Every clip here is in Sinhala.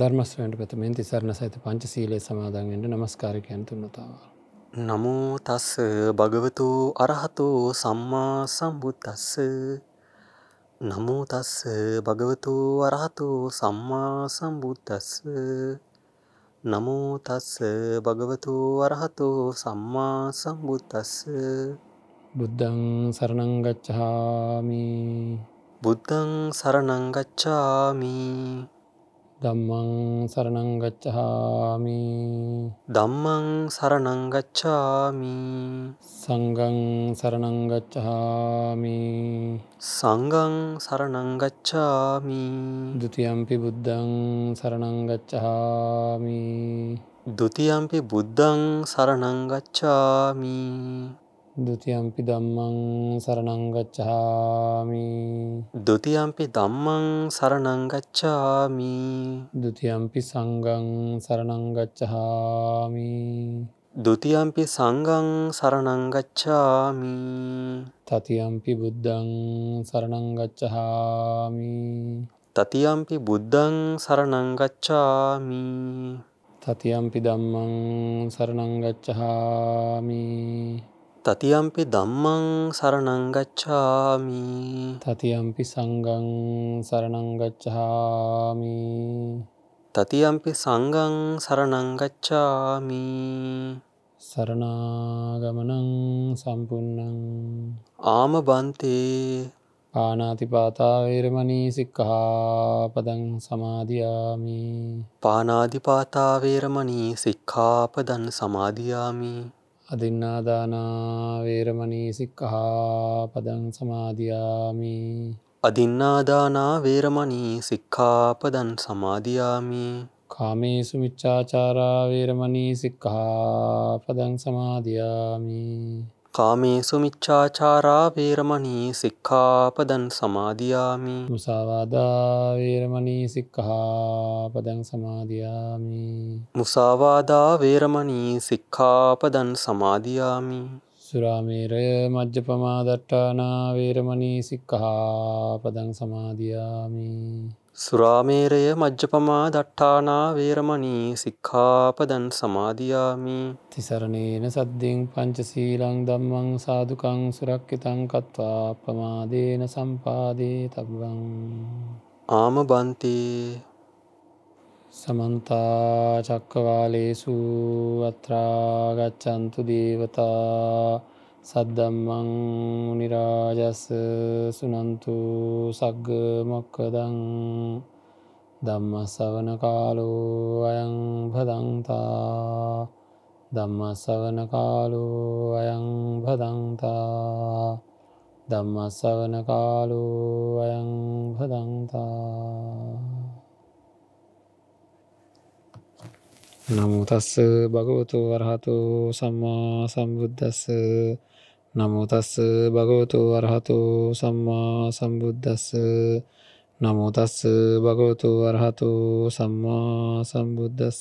ධර්මස්වයට ප්‍රථමෙන් තිසරණ සහිත පංච සීලය සමාදන් වෙන්න නමස්කාරකයන් තුන්නතාවා. නමෝ තස් භගවතු අරහතු සම්මා සම්බුද්දස්ස නමෝ තස් භගවතු අරහතු සම්මා සම්බුද්දස්ස නමෝ තස් භගවතු අරහතු සම්මා සම්බුද්දස්ස බුද්ධං සරණං ගච්ඡාමි බුද්ධං සරණං ගච්ඡාමි දම්මං සරණංගච්චහාමි දම්මං සරණංගච්ඡාමි සංගං සරණංගච්චහාමි සංගං සරණංගච්ඡාමි දුතියම්පි බුද්ධං සරණංගච්චහාමි දුතියම්පි බුද්ධං සරණංගච්ඡාමි දෘතියම්පි දම්මං සරණංගච්චාමි දෘතියම්පි දම්මං සරණංගච්චාමි දෘතියම්පි සංගං සරණංගච්චහාමි දෘතියම්පි සංගං සරණංගච්චාමි තතියම්පි බුද්ධං සරණංගච්චහාමි තතියම්පි බුද්ධං සරණංගච්චාමි තතියම්පි දම්මං සරණංගච්චහාමි තතියම්පි දම්මං සරණංගච්ඡාමි තතියම්පි සංගං සරණංගච්ඡාමි තතියම්පි සංගං සරණංගච්ඡාමි සරණාගමනං සම්පන්නං ආම බන්තේ පානාතිපාතාවේරමනී සික්කහාපදං සමාධයාමි පානාධිපාතාවේරමනී සික්කාපදන් සමාධයාමි අදින්නාදානාවේරමනී සික්කහා පදන් සමාධයාමි අදින්නාදානා වේරමණී සික්ඛාපදන් සමාධයාමි කාමේසු මිච්චාචාරාවේරමණී සික්කහා පදන් සමාධයාමි කාමේසු මිච්චාචාරා වේරමණී සික්ඛාපදන් සමාදියාමි මුසාවාදා වේරමණී සික්ඛාපදන් සමාදියාමි මුසාවාදා වේරමණී සික්ඛාපදන් සමාදියාමි සුරාමේරය මජ්ජපමාදට්ටානා වේරමණී සික්ඛාපදන් සමාදියාමි සුරාමේරය මජ්ජපමා දට්ඨානා වේරමණී සික්ඛාපදන් සමාදියාමි තිසරණේන සද්දෙන් පංචසීලං ධම්මං සාදුකං සුරක්කිතං කତ୍වා ප්‍රමාදේන සම්පාදේ තබ්බං ආම බන්තේ සමන්ත චක්කවාලේසු අත්‍රා ගච්ඡන්තු දේවතා සද්දම්මං නිරාජස්ස සුනන්තු සග්ග මොක්කදං දම්ම සවන කාලෝ අයං පදන්තා දම්ම සවන කාලෝ අයං පදන්තා දම්ම සවන කාලෝ අයං පදන්තා නමුතස්ස භගවතු වරහතු සම්මා සම්බුද්ධස්ස නමුතස්ස භගවතු වරහතු සම්මා සම්බුද්ධස්ස නමුතස්ස භගවතු වරහතු සම්මා සම්බුද්ධස්ස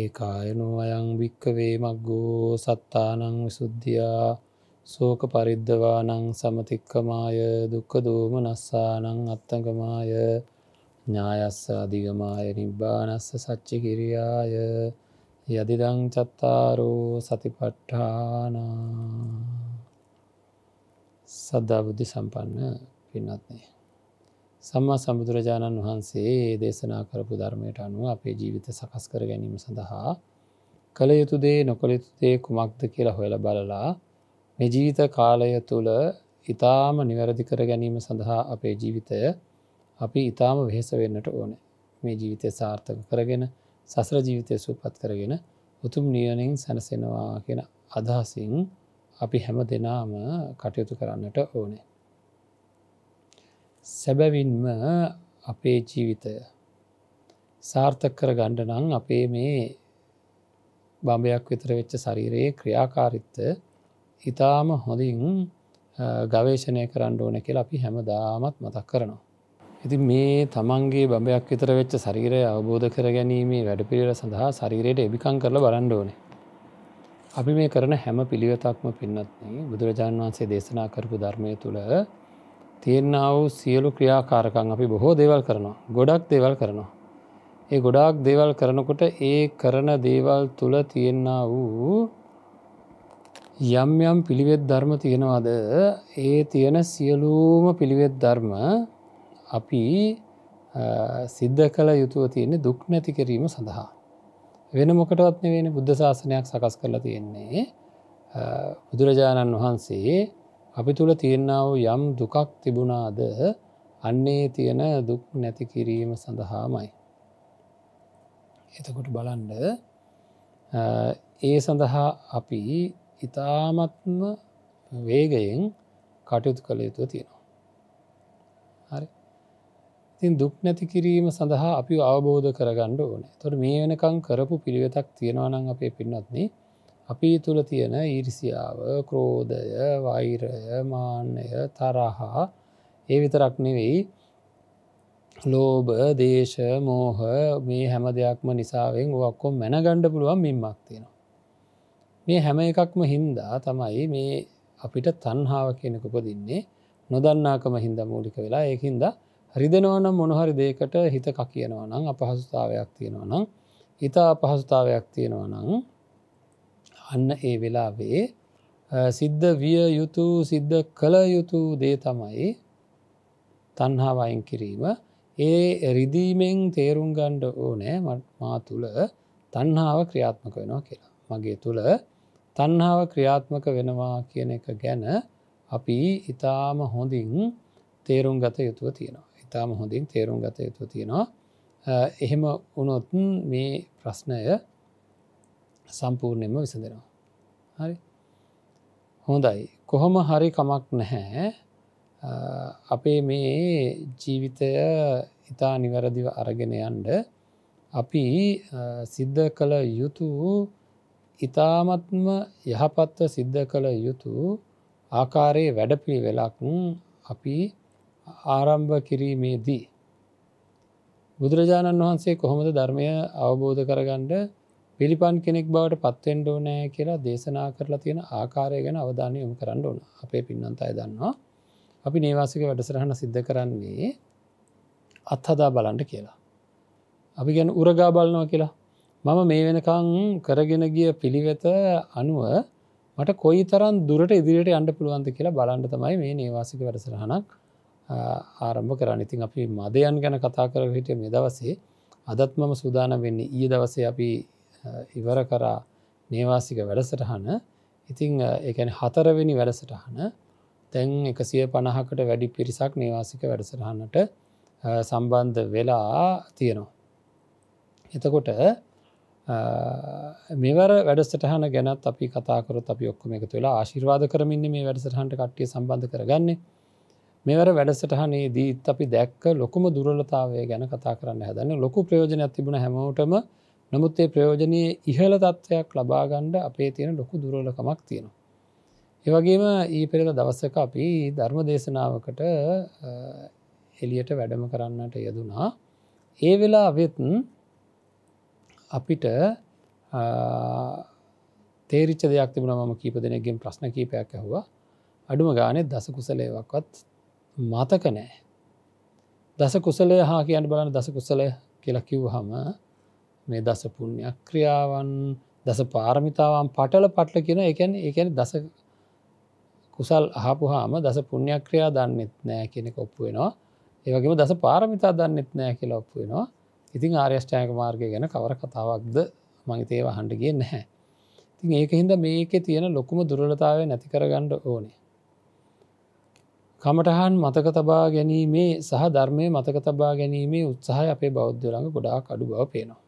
ඒකායනෝ අයං භික්කවේ මක්ගෝ සත්තානං විසුද්ධියා සෝක පරිද්ධවානං සමතික්කමාය දුක්ක දෝම නස්සානං අත්තගමාය ඥායස්ස අධිගමාය නිබ්බානස්ස සච්චි කිරියාය යදිදං චත්තාරෝ සතිපට්ඨානා සද්ධා බුද්ධි සම්පන්න පින්නත්නේ. සම්මා සම්බුදුරජාණන් වහන්සේ දේශනා කරපු ධර්මයට අනුව අපේ ජීවිත සකස් කර ගැනීම සඳහා කළ යුතු දේ නොකළයුතු දේ කුමක්ද කියලා හොයල බලලා මේ ජීවිත කාලය තුළ ඉතාම නිවැරදි කර ගැනීම සඳහා අපේ ජීවිතය අපි ඉතාම වෙහෙස වෙන්නට ඕන මේ ජීවිතය සාර්ථක කරගෙන සසර ජීවිතය සූපත් කරගෙන උතුම් නියනින් සැනසෙනවා කියෙන අදහසින් අපි හැම දෙනාම කටයුතු කරන්නට ඕනේ. සැබැවින්ම අපේ ජීවිතය සාර්ථක කර ගණ්ඩනං අපේ මේ බඹයක් විතර වෙච්ච ශරීරයේ ක්‍රියාකාරිත්ත ඉතාම හොඳින් ගවේශණය කරන්න ඕන කියලා අපි හැම දාමත් මතක් කරනවා. ඉති මේ තමන්ගේ බඹයක් විතර වෙච්ච සරීරය අවබෝධ කර ගැනීමේ වැඩපිළිවෙල සඳහා ශරීරයට එබිකං කරල බලන්න ඕනේ. අපි මේ කරන හැම පිළිවෙතක්ම පින්නත්න්නේ බුදුරජාණන් වහන්සේ දේශනා කරපු ධර්මය තුළ තියෙන්නාව සියලු ක්‍රියාකාරකං අපි බොහෝ දේවල් කරනවා ගොඩක් දේවල් කරනවා. ඒ ගොඩාක් දේවල් කරනකොට ඒ කරන දේවල් තුළ තියෙන්න වූ යම් යම් පිළිවෙත් ධර්ම තියෙනවාද ඒ තියෙන සියලූම පිළිවෙත් ධර්ම අපි සිද්ධ කළ යුතුව තියන්නේ දුක් නැති කිරීම සඳහා. වෙන මොකටවත් වෙන බුද්ධ ශාසනයක් සකස් කරලා තියෙන්නේ බුදුරජාණන් වහන්සේ අපි තුළ තියෙන්නාව යම් දුකක් තිබුණාද අන්නේ තියෙන දුක් නැති කිරීම සඳහාමයි. එතකොට බලන්ඩ ඒ සඳහා අපි ඉතාමත්ම වේගයෙන් කටයුතු කළ යුතුව තියෙනවා. හරි තින් දුක් නැති කිරීම සඳහා අපි අවබෝධ කරගණ්ඩ ඕනේ තොට මේ වෙනකං කරපු පිළිවෙතක් තියෙනවනං අපේ පින්නත්න්නේ අපි තුළ තියෙන ඊරිසියාව ක්‍රෝධය වෛරය මාන්‍යය තරහා ඒ විතරක් නෙවෙයි ලෝබ දේශ මෝහ මේ හැම දෙයක්ම නිසාවෙන් ඔක්කො මැනගණ්ඩ පුළුවන් මින්මක් තියෙනවා මේ හැම එකක්ම හින්දා තමයි මේ අපිට තන්හාාව කෙනෙකුපදින්නේ නොදන්නාකම හින්ද මූලික වෙලා ඒහින්දා රිදෙනවනම් මොනහරි දේකට හිතක කියනවා නම් අපහසුතාවයක් තියෙනවා නම් හිතා අපහසුතාවයක් තියෙනවා නම් අන්න ඒ වෙලාවේ සිද්ධ විය යුතු සිද්ධ කළ යුතු දේ තමයි තන්හාවයින් කිරීම ඒ රිදීමෙන් තේරුම් ගණ්ඩ ඕනෑ මා තුළ තන්හාාව ක්‍රියාත්මක වෙනවා කියලා. මගේ තුළ තන්හාාව ක්‍රියාත්මක වෙනවා කියන එක ගැන අපි ඉතාම හොඳින් තේරුම් ගත යුතුව තියෙනවා. ඉතාම හොඳින් තේරුම් ගත යුතු තියෙනවා එහෙම උනොතුන් මේ ප්‍රශ්නය සම්පූර්ණයම විසඳෙනවා හරි හොඳයි කොහොම හරි කමක් නැහැ අපේ මේ ජීවිතය ඉතා නිවැරදිව අරගෙන යන්ඩ අපි සිද්ධ කළ යුතු ඉතාමත්ම යහපත්ව සිද්ධ කළ යුතු ආකාරයේ වැඩපි වෙලක් අපි ආරම්භ කිරීමේදී. බුදුරජාණන් වහන්සේ කොහොමද ධර්මය අවබෝධ කරගණ්ඩ පිළිපන් කෙනෙක් බවට පත්තෙන්ඩ ඕනෑ කියලා දේශනා කරලා තියෙන ආකාරය ගැන අවධානය යොමු කරන්න ඕන අපේ පින්නන්ත අය දන්නවා. අපි නේවාසික වැඩසරහන සිද්ධ කරන්නේ අත්හදා බලන්ට කියලා. අපි ගැන උරගා බලනවා කියලා මම මේ වෙනකං කරගෙන ගිය පිළිවෙත අනුව මට කොයි තරන් දුරට ඉදිරියට අන්ඩ පුළුවන්ද කියලා බලන්ට තමයි මේ නේවාසික වැඩසරහනක් ආරම්භ කරන්න ඉතින් අපි මදයන් ගැන කතා කර හිට මේ දවසේ අදත් මම සූදාන වෙන්න ඊ දවසේ අපි ඉවර කරා නේවාසික වැඩසටහන ඉතිං එකන හතරවෙනි වැඩසටහන තැන් එකසිය පණහකට වැඩි පිරිසක් නේවාසික වැඩසටහන්නට සම්බන්ධ වෙලා තියෙනවා. එතකොට මෙවර වැඩස්ටහන ගැනත් අපි කතාකරත් අපි ඔක්කොම එක තුලා ආශිර්වාද කරමින් මේ වැඩසටහන්ට කට්ටිය සම්බන්ධ කරගන්නේ මේවර වැඩසටහනේදීත් අපි දැක්ක ලොකුම දුරලතාවය ගැන කතා කරන්න හැදන්න ලොකු ප්‍රයෝජනයක් තිබුණ හැමෝටම නමුත් ඒ ප්‍රයෝජනය ඉහළ තත්ත්වයක් ලබාගණ්ඩ අපේ තියෙන ලොකු දුරලකමක් තියෙනවා. ඒවගේම ඒ පෙරල දවස්සක අපි ධර්ම දේශනාවකට එලියට වැඩම කරන්නට යෙදුනා. ඒ වෙලා වෙත්න් අපිට තේරිච්ච දෙයක් තිබුණ මම කීප දෙනගෙන් ප්‍රශ්න කීපයක් ඇහවා අඩුම ගානෙ දසකුසලේවක්වත් මතක නෑ. දස කුසලය හා කියන්න බලන දස කුසලය කියලා කිව්හම මේ දස පුුණ්‍යයක් ක්‍රියාවන් දස පාරමිතාවන් පටල පටල කියෙන එකැන එකන දස කුසල් අහපුහාම දස පුුණ්‍යයක් ක්‍රියා දන්නෙත් නෑ කෙනෙක ඔප්පු වෙනවා ඒවගේම දස පාරමිතා දන්නෙත් නෑ කියලා ඔප්පු වෙනවා ඉතින් ආර්යෂ්ඨායක මාර්ගය ගැන කවර කතාවක්ද මගේ තේව හන්ඩ ගිය නැහැ. ඉතින් ඒක හින්ද මේක තියෙන ලොකුම දුරලතාවය නැතිකරගණ්ඩ ඕනේ කමටහන් මතක තබා ගැනීමේ සහ ධර්මය මතක තබා ගැනීමේ උත්සාහ අපේ බෞද්ධලඟ ගොඩාක් අඩු බව පේනවා.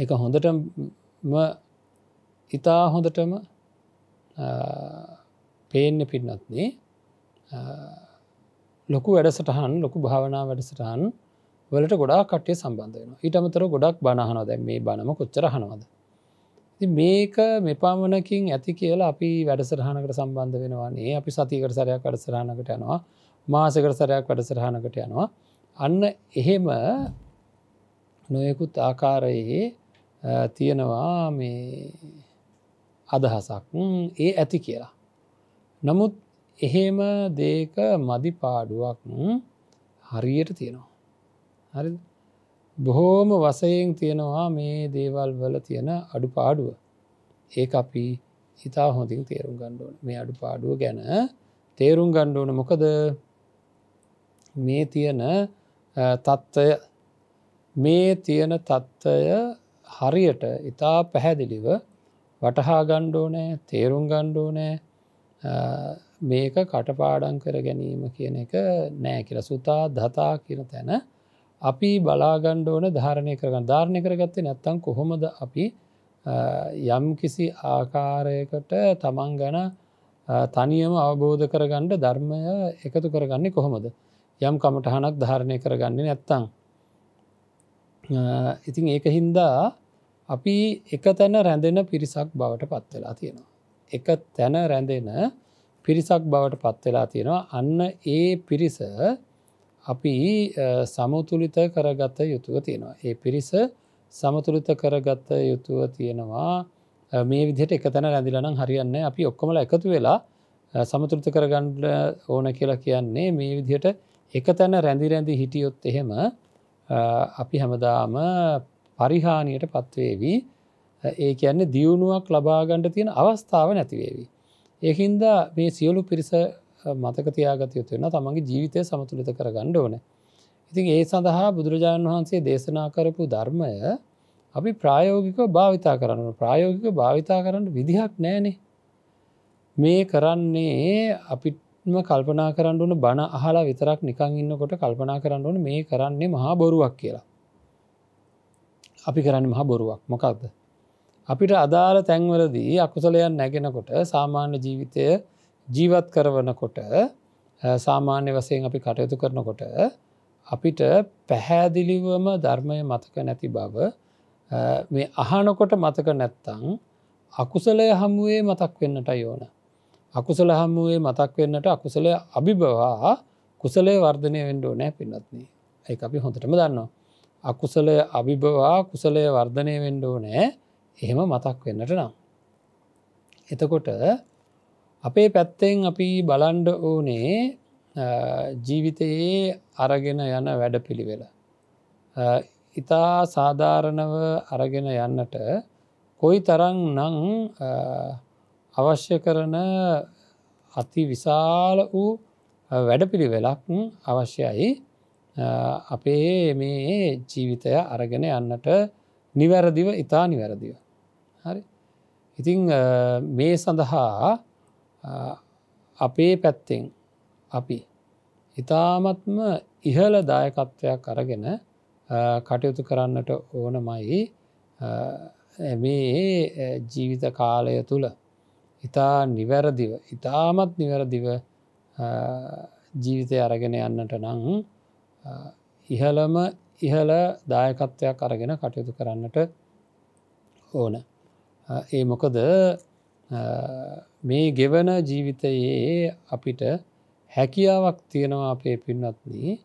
ඒක හොඳටම ඉතා හොඳටම පේන්න පින්නත්නේ ලොකු වැඩසටහන් ලොකු භාවනා වැඩසටහන් වලට ගොඩා කටේ සම්බන්ධයන ඊටමතර ගොඩක් බණහන දැන් මේ බණම කොච්චරහනවද මේක මෙපාමණකින් ඇති කියලා අපි වැඩසරහනකට සම්බන්ධ වෙනවානේ අපි සතිකර සරයක් වැඩසරහනකට යනවා මාසකර සරයක් වැඩසරහනකට යනවා අන්න එහෙම නොයකුත් ආකාරයේ තියෙනවා මේ අදහසක් ඒ ඇති කියලා. නමුත් එහෙම දේක මදි පාඩුවක් හරියට තියෙනවා. හරි? බොහෝම වසයෙන් තියෙනවා මේ දේවල් වල තියෙන අඩු පාඩුව ඒ අපි හිතා හොඳින් තේරුම් ගණ්ඩුවන මේ අඩු පාඩුව ගැන තේරුම් ගණ්ඩුවන මොකද මේ තියෙන තත්ත්වය මේ තියෙන තත්ත්වය හරියට ඉතා පැහැදිලිව වටහා ගණ්ඩෝනෑ තේරුම් ගණ්ඩෝනෑ මේක කටපාඩන් කර ගැනීම කියන එක නෑ කියල සුතා දතා කියන තැන අපි බලාගණ්ඩ ඕන ධාරණය කරගන්න ධාරණය කරගත්තේ නැත්තන් කොහොමද අපි යම් කිසි ආකාරයකට තමන් ගැන තනියම අවබෝධ කරගණ්ඩ ධර්මය එකතු කරගන්නේ කොහොමද යම් කමටහනක් ධාරණය කරගන්නේ නැත්තං. ඉතින් ඒක හින්දා අපි එක තැන රැඳෙන පිරිසක් බවට පත්වෙලා තියෙනවා. එක තැන රැඳෙන පිරිසක් බවට පත්වෙලා තියෙනවා අන්න ඒ පිරිස අපි සමතුලිත කරගත යුතුව තියෙනවා. ඒ පිරිස සමතුලිත කරගත යුතුව තියෙනවා මේ විදිට එකතැන රැදිලනම් හරියන්න අපි ඔක්කොමල එකතු වෙලා සමතුෘත කරගන්න ඕන කියලා කියන්නේ මේ විදියට එක තැන රැඳි රැඳි හිටියොත් එහෙම අපි හැමදාම පරිහානියට පත්වේවී ඒ කියන්නේ දියුණුවක් ලබාගණ්ඩ තියෙන අවස්ථාව නැතිවේවි. ඒහින්ද මේ සියලු පිරිස මතක තියාගත යුතු වෙන තමන්ගේ ජීවිතය සමතුලිත කර ගණ්ඩ ඕන. ඉතින් ඒ සඳහා බුදුරජාණන් වහන්සේ දේශනා කරපු ධර්මය අපි ප්‍රායෝගික භාවිතා කරන්න ප්‍රායෝගික භාවිතා කරන්න විදිහක් නෑනේ. මේ කරන්නේ අපිම කල්පනා කරන්න ඕන බණ අහලා විතරක් නිකං ඉන්නකොට කල්පනා කරන්න ඕන මේ කරන්නේ මහා බොරුවක් කියලා. අපි කරන්න මහා බොරුවක් මොකක්ද. අපිට අදාළ තැන්වලදී අකුසලයන් නැගෙනකොට සාමාන්‍ය ජීවිතය ජීවත් කරවනකොට සාමාන්‍ය වසයෙන් අපි කටයුතු කරනකොට අපිට පැහැදිලිවම ධර්මය මතක නැති බව මේ අහනකොට මතක නැත්තං අකුසලය හමුවේ මතක් වෙන්නට යෝන. අකුසල හමුවේ මතක් වෙන්නට අකුසලය අභිබවා කුසලේ වර්ධනය වෙන්ඩෝ නෑ පින්නත්න්නේ ඒ අපි හොඳටම දන්නවා. අකුසලය අභිබවා කුසලය වර්ධනය වෙන්ඩෝ නෑ එහෙම මතක් වෙන්නට නම්. එතකොට අපේ පැත්තෙන් අපි බලන්ඩ ඕනේ ජීවිතයේ අරගෙන යන වැඩ පිළිවෙල. ඉතා සාධාරණව අරගෙන යන්නට කොයි තරන් නං අවශ්‍ය කරන අති විශාල වූ වැඩපිළි වෙලක් අවශ්‍යයි අපේ මේ ජීවිතය අරගෙන යන්නට නිවැරදිව ඉතා නිවැරදිව. හරි ඉතිං මේ සඳහා අපේ පැත්තෙන් අපි ඉතාමත්ම ඉහල දායකත්වයක් අරගෙන කටයුතු කරන්නට ඕන මයි මේ ජීවිත කාලය තුළ ඉතා නිවැරදිව ඉතාමත් නිවැරදිව ජීවිතය අරගෙන යන්නට නං ඉහළම ඉහළ දායකත්වයක් අරගෙන කටයුතු කරන්නට ඕන ඒ මොකද මේ ගෙවන ජීවිතයේ අපිට හැකියාවක් තියෙනවා අපේ පින්නත්න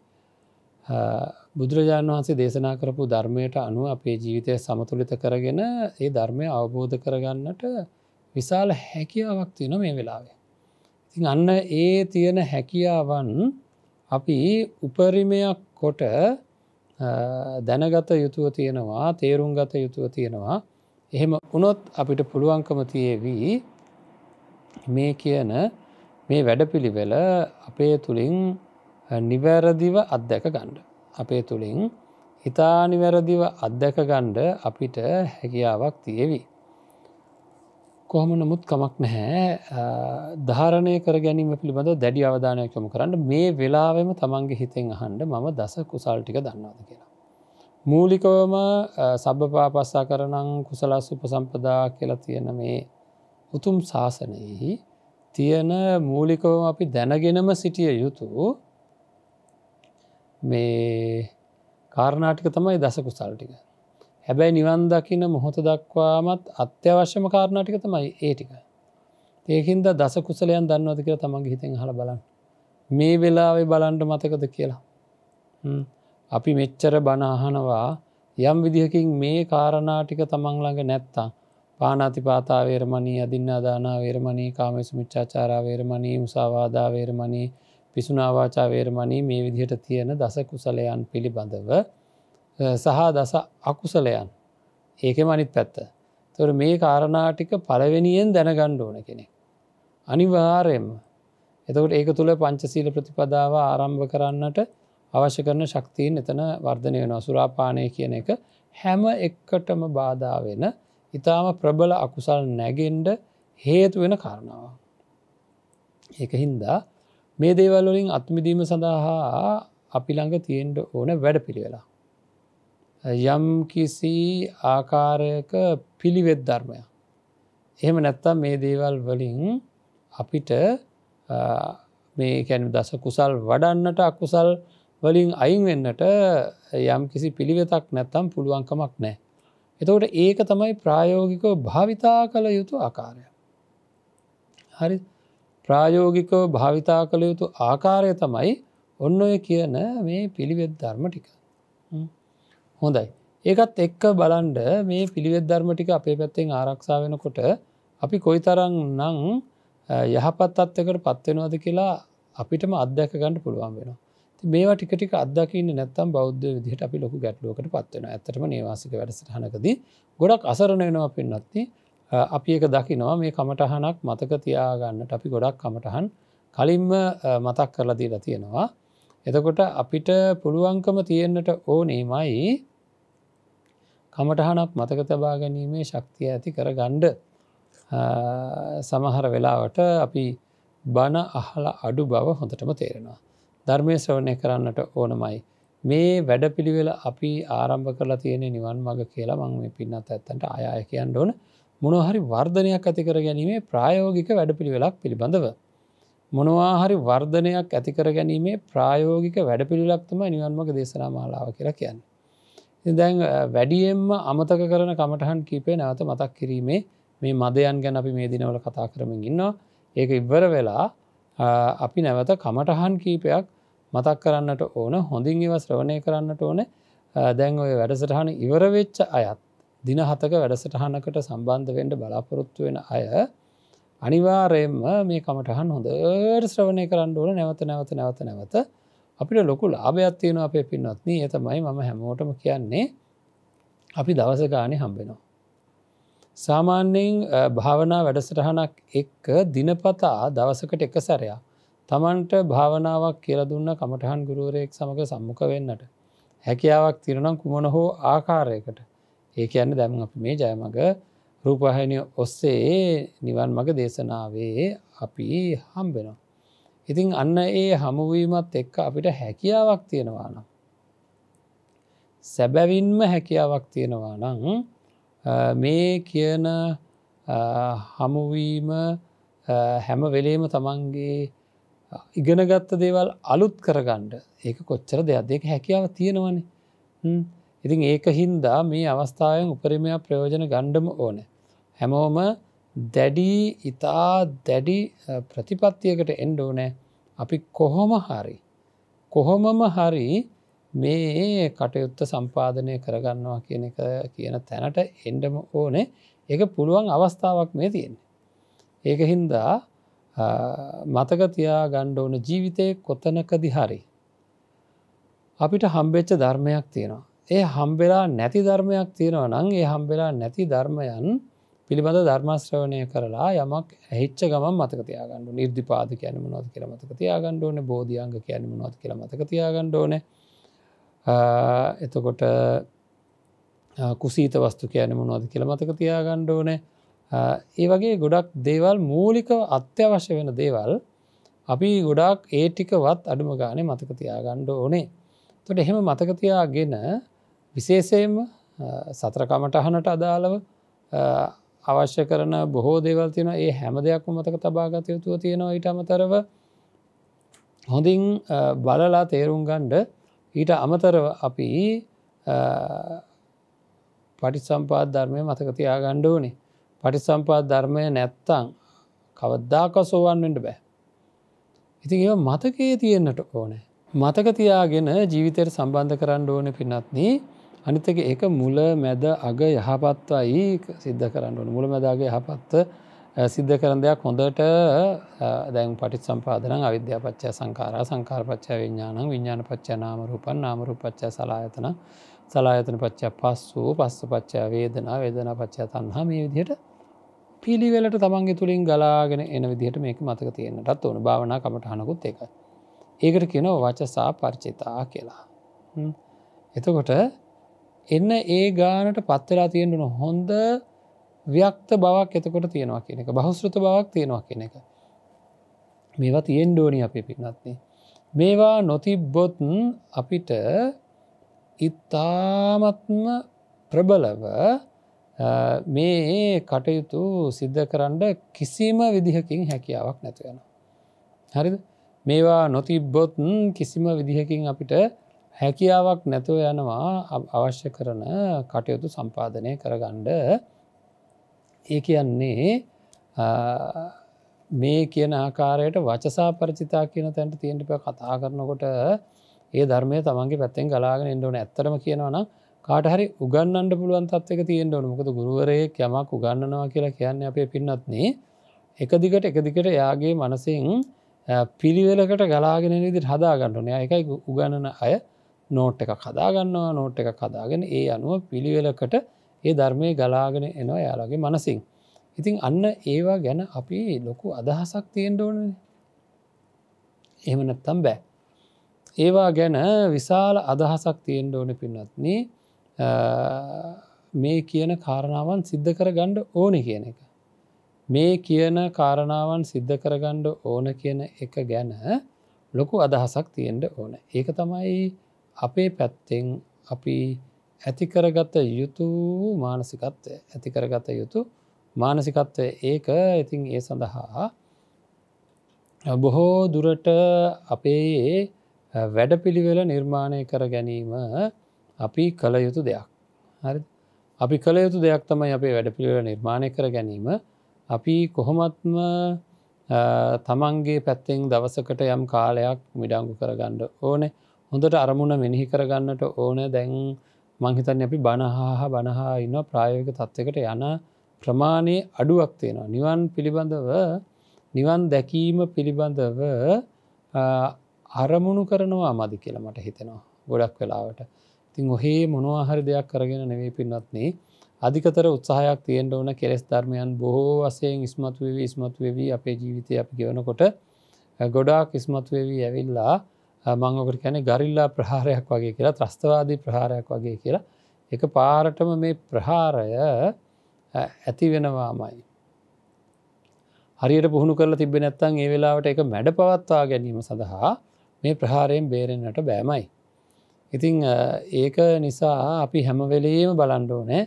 බුදුරජාණන් වහන්සේ දේශනා කරපු ධර්මයට අනුව අපේ ජීවිතය සමතුලිත කරගෙන ඒ ධර්මය අවබෝධ කරගන්නට විශාල හැකියාවක් තියෙන මේ වෙලාවේ. ඉතින් අන්න ඒ තියෙන හැකියාවන් අපි උපරිමයක් කොට දැනගත යුතුව තියෙනවා තේරුම් ගත යුතුව තියෙනවා එහෙම උනොත් අපිට පුළුවන්කම තියේවී මේ කියන මේ වැඩපිළිවෙල අපේ තුළින් නිවැරදිව අත්දැක ගණ්ඩ. අපේ තුළින් හිතා නිවැරදිව අත්දැක ගණ්ඩ අපිට හැකියාවක් තියවී. කොහොම නමුත් කමක් නැහැ ධාරණය කර ගැනීම පිළිබඳ දැඩි අවධානයක්කම කරන්න මේ වෙලාවෙම තමන්ගේ හිතෙන් අහන්ඩ මම දස කුසල් ටික දන්නවාද කියලා. මූලිකවම සබභපාපස්සා කරනං කුසලස් උපසම්පදා කියලා තියෙන මේ උතුම් ශාසනයෙහි තියෙන මූලිකවම අපි දැනගෙනම සිටිය යුතු මේ කාරණාටික තමයි දසකුසල් ටික හැබැයි නිවන් දකින මොහොත දක්වාමත් අත්‍යවශ්‍යම කාරණාටික තමයි ඒ ටික ඒකින්ද දසකුසලයන් දන්නවද කියලා තමන්ගේ හිතෙන් හල බලන්න මේ වෙලාවෙ බලන්ට මතකද කියලා අපි මෙච්චර බණ අහනවා යම් විදිහකින් මේ කාරණාටික තමන්ළඟ නැත්තං පානාතිපාතාවේරමණී අධින්නාදානාවේරමණී කාමේසු මිච්චාචාරාවේරමණී උසාවාදාවේරමණී පිසුනාවාචාවේරමණී මේ විදිහට තියෙන දස කුසලයන් පිළිබඳව සහ දස අකුසලයන් ඒක මනිත් පැත්ත. තොර මේ කාරණාටික පලවෙනියෙන් දැනගණ්ඩ ඕන කෙනෙක්. අනිවාරයෙන්ම එතකට ඒක තුළ පංචසීල ප්‍රතිපදාව ආරම්භ කරන්නට අවශ්‍ය කරන ශක්තියෙන් එතන වර්ධනය වෙන සුරාපානය කියන එක හැම එක්කටම බාධා වෙන ඉතාම ප්‍රබල අකුසල් නැගෙන්ඩ හේතු වෙන කාරණාව. ඒක හින්දා මේ දේවල්ලින් අත්මිදීම සඳහා අපි ළඟ තියෙන්ට ඕන වැඩ පිළිවෙලා. යම් කිසි ආකාරයක පිළිවෙත් ධර්මය. එහෙම නැත්තම් මේ දේවල් වලින් අපිට මේැන දස කුසල් වඩන්නට අකුසල් වලින් අයින් වෙන්නට යම් කිසි පිළිවෙතක් නැත්තම් පුළුවන්කමක් නෑ. එතවට ඒක තමයි ප්‍රායෝගිකව භාවිතා කළ යුතු ආකාරය. හරි ප්‍රායෝගිකව භාවිතා කළ යුතු ආකාරය තමයි ඔන්න ඔය කියන මේ පිළිවෙත් ධර්ම ටික. හොඳයි. ඒකත් එක්ක බලන්ඩ මේ පිළිවෙත් ධර්ම ටික අපේ පැත්තෙන් ආරක්ෂා වෙනකොට අපි කොයි තරං නං යහපත් අත්තකට පත්වෙනවාද කියලා අපිටම අධ්‍යැක ගණඩ පුළුවන් වෙනවා. මේවා ටිකටික අදකින්න නැත්තම් බෞද්ධ විදිහට අපි ලොකු ගැටලුවකට පත්වෙන ඇතටම නිවාසික වැඩසටහනකදී ගොඩක් අසරණ වෙනවා පින්නත්ති අපි එක දකිනවා මේ කමටහනක් මතක තියාගන්නට අපි ගොඩක් කමටහන් කලින්ම මතක් කරලදී ලතියෙනවා එතකොට අපිට පුළුවන්කම තියෙන්න්නට ඕනේමයි කමටහනක් මතක තබා ගැනීමේ ශක්තිය ඇති කර ගණ්ඩ සමහර වෙලාවට අපි බණ අහලා අඩු බව හොඳටම තේරෙනවා ධර්මය ශ්‍රවණය කරන්නට ඕනමයි. මේ වැඩපිළිවෙල අපි ආරම්භ කරලා තියෙන නිවන් මග කියලා මං මේ පින්නත් ඇත්තන්ට අයාය කියන්න ඕන මොනොහරි වර්ධනයක් ඇතිකර ගැනීමේ ප්‍රායෝගික වැඩපිළිවෙලක් පිළිබඳව. මොනවාහරි වර්ධනයක් ඇතිකර ගැනීමේ ප්‍රායෝගික වැඩපිළිලක්තම නිවන්මක දේශනා මාලාව කියලා කියන්න. දැන් වැඩියෙන්ම අමතක කරන කමටහන් කීපේ නැවත මතක් කිරීමේ මේ මදයන් ගැන අපි මේ දිනවල කතා කරමින් ඉන්නවා ඒක ඉවර වෙලා අපි නැවත කමටහන් කීපයක් මතක් කරන්නට ඕන හොඳින් ඒව ශ්‍රවණය කරන්නට ඕන දැන් ඔය වැඩසටහන ඉවරවෙච්ච අයත් දින හතක වැඩසටහනකට සම්බන්ධ වෙන්ඩ බලාපොරොත්තු වෙන අය අනිවාරයෙන්ම මේ කමටහන් හොඳට ශ්‍රවණය කරන්න ඕන නැවත නැවත නැවත නැවත අපිට ලොකු ලාභයක් තියෙන අපේ පින්නත්න ඒ තමයි මම හැමෝටම කියන්නේ අපි දවස ගානය හම්බෙනවා. සාමාන්‍යයෙන් භාවනා වැඩසටහනක් එක්ක දිනපතා දවසකට එක සැරයක් තමන්ට භාවනාවක් කියල දුන්න කමටහන් ගුරුවරයෙක් සමඟ සම්මුඛ වෙන්නට. හැකියාවක් තිරනම් කුමන හෝ ආකාරයකට ඒක යන්න දැම අපි මේ ජයමග රූපහනි ඔස්සේ නිවන් මග දේශනාවේ අපි හම්බෙනවා. ඉතින් අන්න ඒ හමුවීමත් එක්ක අපිට හැකියාවක් තියෙනවා නම්. සැබැවින්ම හැකියාවක් තියෙනවා නං මේ කියන හමුවීම හැම වෙලේම තමන්ගේ ඉගෙනගත්ත දේවල් අලුත් කරගණ්ඩ ඒක කොච්චර දෙයක් දෙක හැකියාව තියෙනවනේ ඉතින් ඒක හින්දා මේ අවස්ථාවෙන් උපරිමයක් ප්‍රයෝජන ගණ්ඩම ඕන හැමෝම දැඩි ඉතා දැඩි ප්‍රතිපත්තියකට එන්ඩ ඕනෑ අපි කොහොම හරි කොහොමම හරි මේ කටයුත්ත සම්පාධනය කරගන්නවා කියන එක කියන තැනට එන්ඩම ඕනේ එක පුළුවන් අවස්ථාවක් මේ තියෙන්නේ ඒක හින්දා මතකතියා ගණ්ඩ ඕන ජීවිතය කොතනකදි හරි. අපිට හම්බෙච්ච ධර්මයක් තියෙනවා. ඒ හම්බෙලා නැති ධර්මයක් තියෙනවා නං ඒ හම්බෙලා නැති ධර්මයන් පිළිබඳ ධර්මාශ්‍රවණය කරලා යමක් ඇහිච්ච ගමන් මතකතියාගන්නඩු නිර්දිපාද කියැනම නොත් කියල මතකතියාගණ්ඩ ඕන බෝධියන්ග කියැනම නොත් කියල මතකතියාගණ්ඩ ඕන එතකොට කුසීත වස්තු කියැනම නොද කියල මතකතියාගණ්ඩ ඕනේ ඒ වගේ ගොඩක් දේවල් මූලික අත්‍යවශ්‍ය වෙන දේවල් අපි ගොඩක් ඒ ටිකවත් අඩුම ගානය මතකතියා ගණ්ඩ ඕනේ තොට එහෙම මතකතියාගෙන විශේෂයෙන්ම සතරකමටහනට අදාළව අවශ්‍ය කරන බොහෝ දේවල් තියෙන ඒ හැම දෙයක්ම මතක තබාගත යුතුව තියෙනවා ඊට අමතරව හොඳින් බලලා තේරුම් ගණ්ඩ ඊට අමතරව අපි පටිසම්පාත් ධර්මය මතකතියා ගණ්ඩ ඕනේ පටිසම්පාත් ධර්මය නැත්තං කවද්දාක සෝවන් වෙන්ට බෑ. ඉතින් ඒ මතකයේ තියෙන්න්නට ඕනෑ. මතක තියාගෙන ජීවිතයට සම්බන්ධ කරන්න ඕන පිනත්න අනිතක එක මුල මැද අග යහපත්වයි සිද්ධ කරන්න ඕන මුල මැදාගේ යහපත්ත සිද්ධ කරන දෙයක් හොඳට දැන් පටි සම්පාදන අවිද්‍යාපච්චය සංකාර සංකාරපච්චය විඥානං විඥාන පච්චය නාමරූපන් නාමරූපච්චය සලායතන සලායතන පච්චා පස්සූ පස්ස පච්චා වේදනා වේදනා පච්චා තන්හා මේ විදිහට පිළිවෙලට තමන්ගේ තුළින් ගලාගෙන එන විදිහට මේක මතක තියෙනටත් ඕන භාවනා කමටහනකුත් එක. ඒකට කියනව වචසා පරිචිතා කියලා. එතකොට එන්න ඒ ගානට පත්වෙලා තියෙන්ටුන හොඳ ව්‍යක්ත බවක් එතකොට තියෙනවා කියන එක බහුස්ෘත බවක් තියෙනවා කියන එක. මේවා තියෙන් ඩෝනි අපි පිනත්න්නේ. මේවා නොතිබ්බොත් අපිට ඉතාමත්ම ප්‍රබලව මේ කටයුතු සිද්ධ කරන්න කිසිම විදිහකින් හැකියාවක් නැතිවෙන. හරි මේවා නොතිබ්බොත්න් කිසිම විදිහකින් අපිට හැකියාවක් නැතුව යනවා අවශ්‍ය කරන කටයුතු සම්පාධනය කරගණ්ඩ ඒ කියන්නේ මේ කියන ආකාරයට වචසා පරචිතා කියන තැන්ට තියෙන්ටිප කතා කරනකොට ඒ ධර්මය තමන්ගේ පැත්තෙන් ගලාගෙන එන්නඩෝන ඇත්තරම කියනවන කාටහරි උගන්නට පුළුවන් තත්වක තියෙන් ඕන මොකද ගුරුවරයෙක් යමක් උගන්නනවා කියලා කියන්න අපේ පින්නත්න්නේ එකදිකට එකදිකට යාගේ මනසින් පිළිවෙලකට ගලාගෙන විදිට හදාගන්නන එකයි උගණන අය නෝට් එක කදාගන්නවා නෝට් එක කදාගෙන ඒ අනුව පිළිවෙලකට ඒ ධර්මය ගලාගෙන එනවා යාලගේ මනසිං. ඉතින් අන්න ඒවා ගැන අපි ලොකු අදහසක් තියෙන්ට ඕනන එහෙම නැත්තම් බෑ ඒවා ගැන විශාල අදහසක් තියෙන් ඕන පින්නත්න මේ කියන කාරණාවන් සිද්ධ කරගණ්ඩ ඕන කියන එක. මේ කියන කාරණාවන් සිද්ධ කරගණ්ඩ ඕන කියන එක ගැන ලොකු අදහසක් තියෙන්ට ඕන. ඒක තමයි අපේ පැත්තෙන් අපි ඇතිකරගත යුතු මානසිකත්වය ඇතිකරගත යුතු මානසිකත්වය ඒක ඉතින් ඒ සඳහා බොහෝ දුරට අපේ වැඩපිළිවෙල නිර්මාණය කර ගැනීම අපි කළ යුතු දෙයක් හරි අපි කළ යුතු දෙයක් තමයි අපේ වැඩපිළිවෙල නිර්මාණය කර ගැනීම අපි කොහොමත්ම තමන්ගේ පැත්තෙන් දවසකට යම් කාලයක් මිඩංගු කරගන්න ඕනේ හොඳට අරමුණ මෙනිහි කරගන්නට ඕන දැන් මංහිතන් අපි බණහා බණහා ඉන්න ප්‍රායෝගික තත්ත්වකට යන ප්‍රමාණයේ අඩුවක් තියෙනවා නිවන් පිළිබඳව නිවන් දැකීම පිළිබඳව අරමුණු කරනවා මදි කියලා මට හිතෙනවා ගොඩක් වෙලාවට තින් ඔහේ මොනවාහරි දෙයක් කරගෙන නෙවේ පින්නත්න්නේ අධිකතර උත්සාහයක් තියෙන්ට ඕන කෙස් ධර්මයන් බොහෝ වසයෙන් ඉස්මත්වවී ඉස්මත්වවී අපේ ජීවිතය අපි ගෙවනකොට ගොඩාක් ඉස්මත්වවී ඇවිල්ලා මංගකට කැන ගරිල්ලා ප්‍රහාරයක් වගේ කියලා ත්‍රස්තවාදී ප්‍රහාරයක් වගේ කියලා එක පාරටම මේ ප්‍රහාරය ඇති වෙනවාමයි. හරියට පුහුණු කරලා තිබෙන නැත්තන් ඒ වෙලාවට එක මැඩ පවත්වා ගැනීම සඳහා මේ ප්‍රහාරයෙන් බේරෙන්න්නට බෑමයි. ඉතිං ඒක නිසා අපි හැමවෙලීම බලන්ඩෝනෑ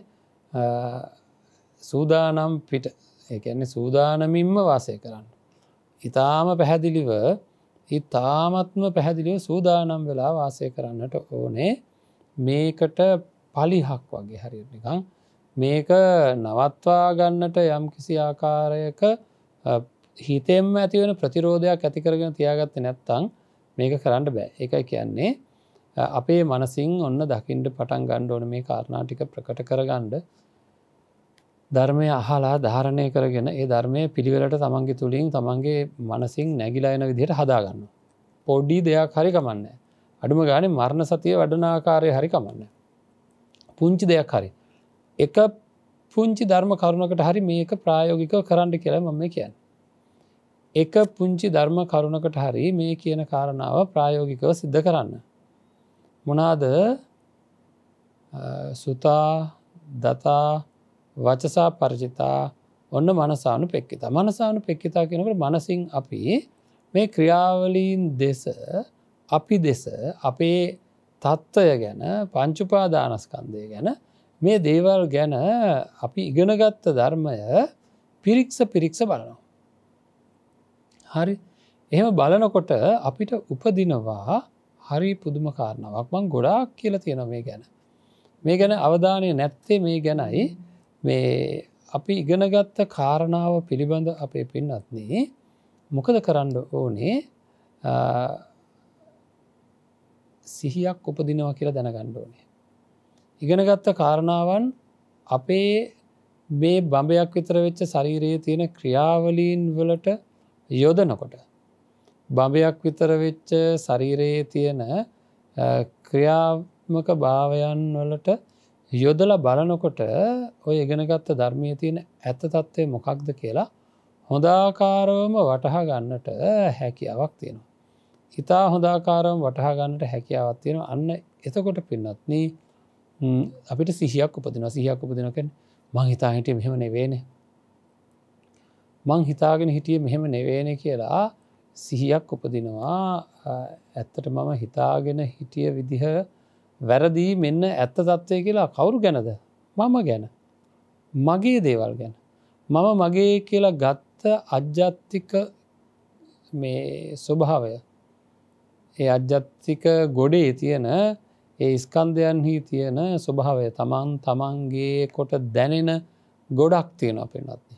සූදානම් පිට ඒන්නේ සූදානමින්ම වාසය කරන්න. ඉතාම පැහැදිලිව ඉතාමත්ම පැහැදිලිව සූදානම් වෙලා වාසය කරන්නට ඕනේ මේකට පලිහක් වගේ හරියට නිකං මේක නවත්වා ගන්නට යම් කිසි ආකාරයක හිතෙම ඇතිවෙන ප්‍රතිරෝධයක් ඇතිකරගෙන තියාගත්ත නැත්තං මේක කරන්න බෑ එකයි කියන්නේ අපේ මනසිං ඔන්න දකිින්ට පටන් ගණ්ඩ ඕන මේ කාරණාටික ප්‍රකට කරගණ්ඩ ධර්මය අහලා ධාරණය කරගෙන ඒ ධර්මය පිළිවෙලට තමන්ගේ තුළින් තමන්ගේ මනසිං නැගිලායන විදිහයට හදාගන්න. පොඩ්ඩි දෙයක් හරිකමන්න. අඩුම ගාන මරණ සතිය වඩනාකාරය හරිකමන්න. පුංචි දෙයක් හරි. එක පුංචි ධර්ම කරුණකට හරි මේක ප්‍රායෝගික කරන්න කියලා මම කියන්න. එක පුංචි ධර්ම කරුණකට හරි මේ කියන කාරණාව ප්‍රායෝගිකව සිද්ධ කරන්න. මොනාද සුතා දතා වචසා පරචිතා ඔන්න මනසානු පෙක්කිතා මනසානු පෙක්කිතා කෙනකට මනසිං අපි මේ ක්‍රියාවලීන් දෙස අපි දෙස අපේ තත්ත්වය ගැන පංචුපාදානස්කන්දය ගැන මේ දේවල් ගැන අපි ඉගෙනගත්ත ධර්මය පිරික්ස පිරික්ස බලනවා. හරි එහෙම බලනකොට අපිට උපදිනවා හරි පුදුමකාරණාවක් මං ගොඩාක් කියල තියෙන මේ ගැන මේ ගැන අවධානය නැත්තේ මේ ගැනයි මේ අපි ඉගෙනගත්ත කාරණාව පිළිබඳ අපේ පින්නත්න්නේ මොකද කරන්න ඕනේ සිහියක් උපදිනවා කියලා දැනගණ්ඩ ඕනේ ඉගෙනගත්ත කාරණාවන් අපේ මේ බඹයක් විතර වෙච්ච ශරීරයේ තියෙන ක්‍රියාවලීන් වලට යොදනකොට. බඹයක් විතර වෙච්ච සරීරයේ තියෙන ක්‍රියාත්මක භාවයන් වලට යොදල බලනකොට ඔය එගෙනගත්ත ධර්මය තියෙන ඇත තත්ත්වය මොකක්ද කියලා හොදාකාරවම වටහා ගන්නට හැකියාවක් තියෙනවා. ඉතා හොදාකාරම් වටහා ගන්නට හැකියාවත් තියෙන අන්න එතකොට පින්නත්න අපිට සිහියක් උපදින සිහියක් උපදිනකෙන් මං හිතා හිටිය මෙහෙමන වේනේ මං හිතාගෙන හිටිය මෙහෙම නෙවේන කියලා සිහියක් උපදිනවා ඇත්තට මම හිතාගෙන හිටිය විදිහ වැරදිී මෙන්න ඇත්ත තත්ත්වය කියලා කවුරු ගැනද මම ගැන මගේ දේවල් ගැන මම මගේ කියලා ගත්ත අජ්ජත්තික මේ ස්වභාවය ඒ අජ්ජත්තික ගොඩේ තියෙන ඒ ස්කන්ධයන්හි තියෙන ස්වභාවය තමන් තමන්ගේ කොට දැනෙන ගොඩක් තියෙන පෙනත්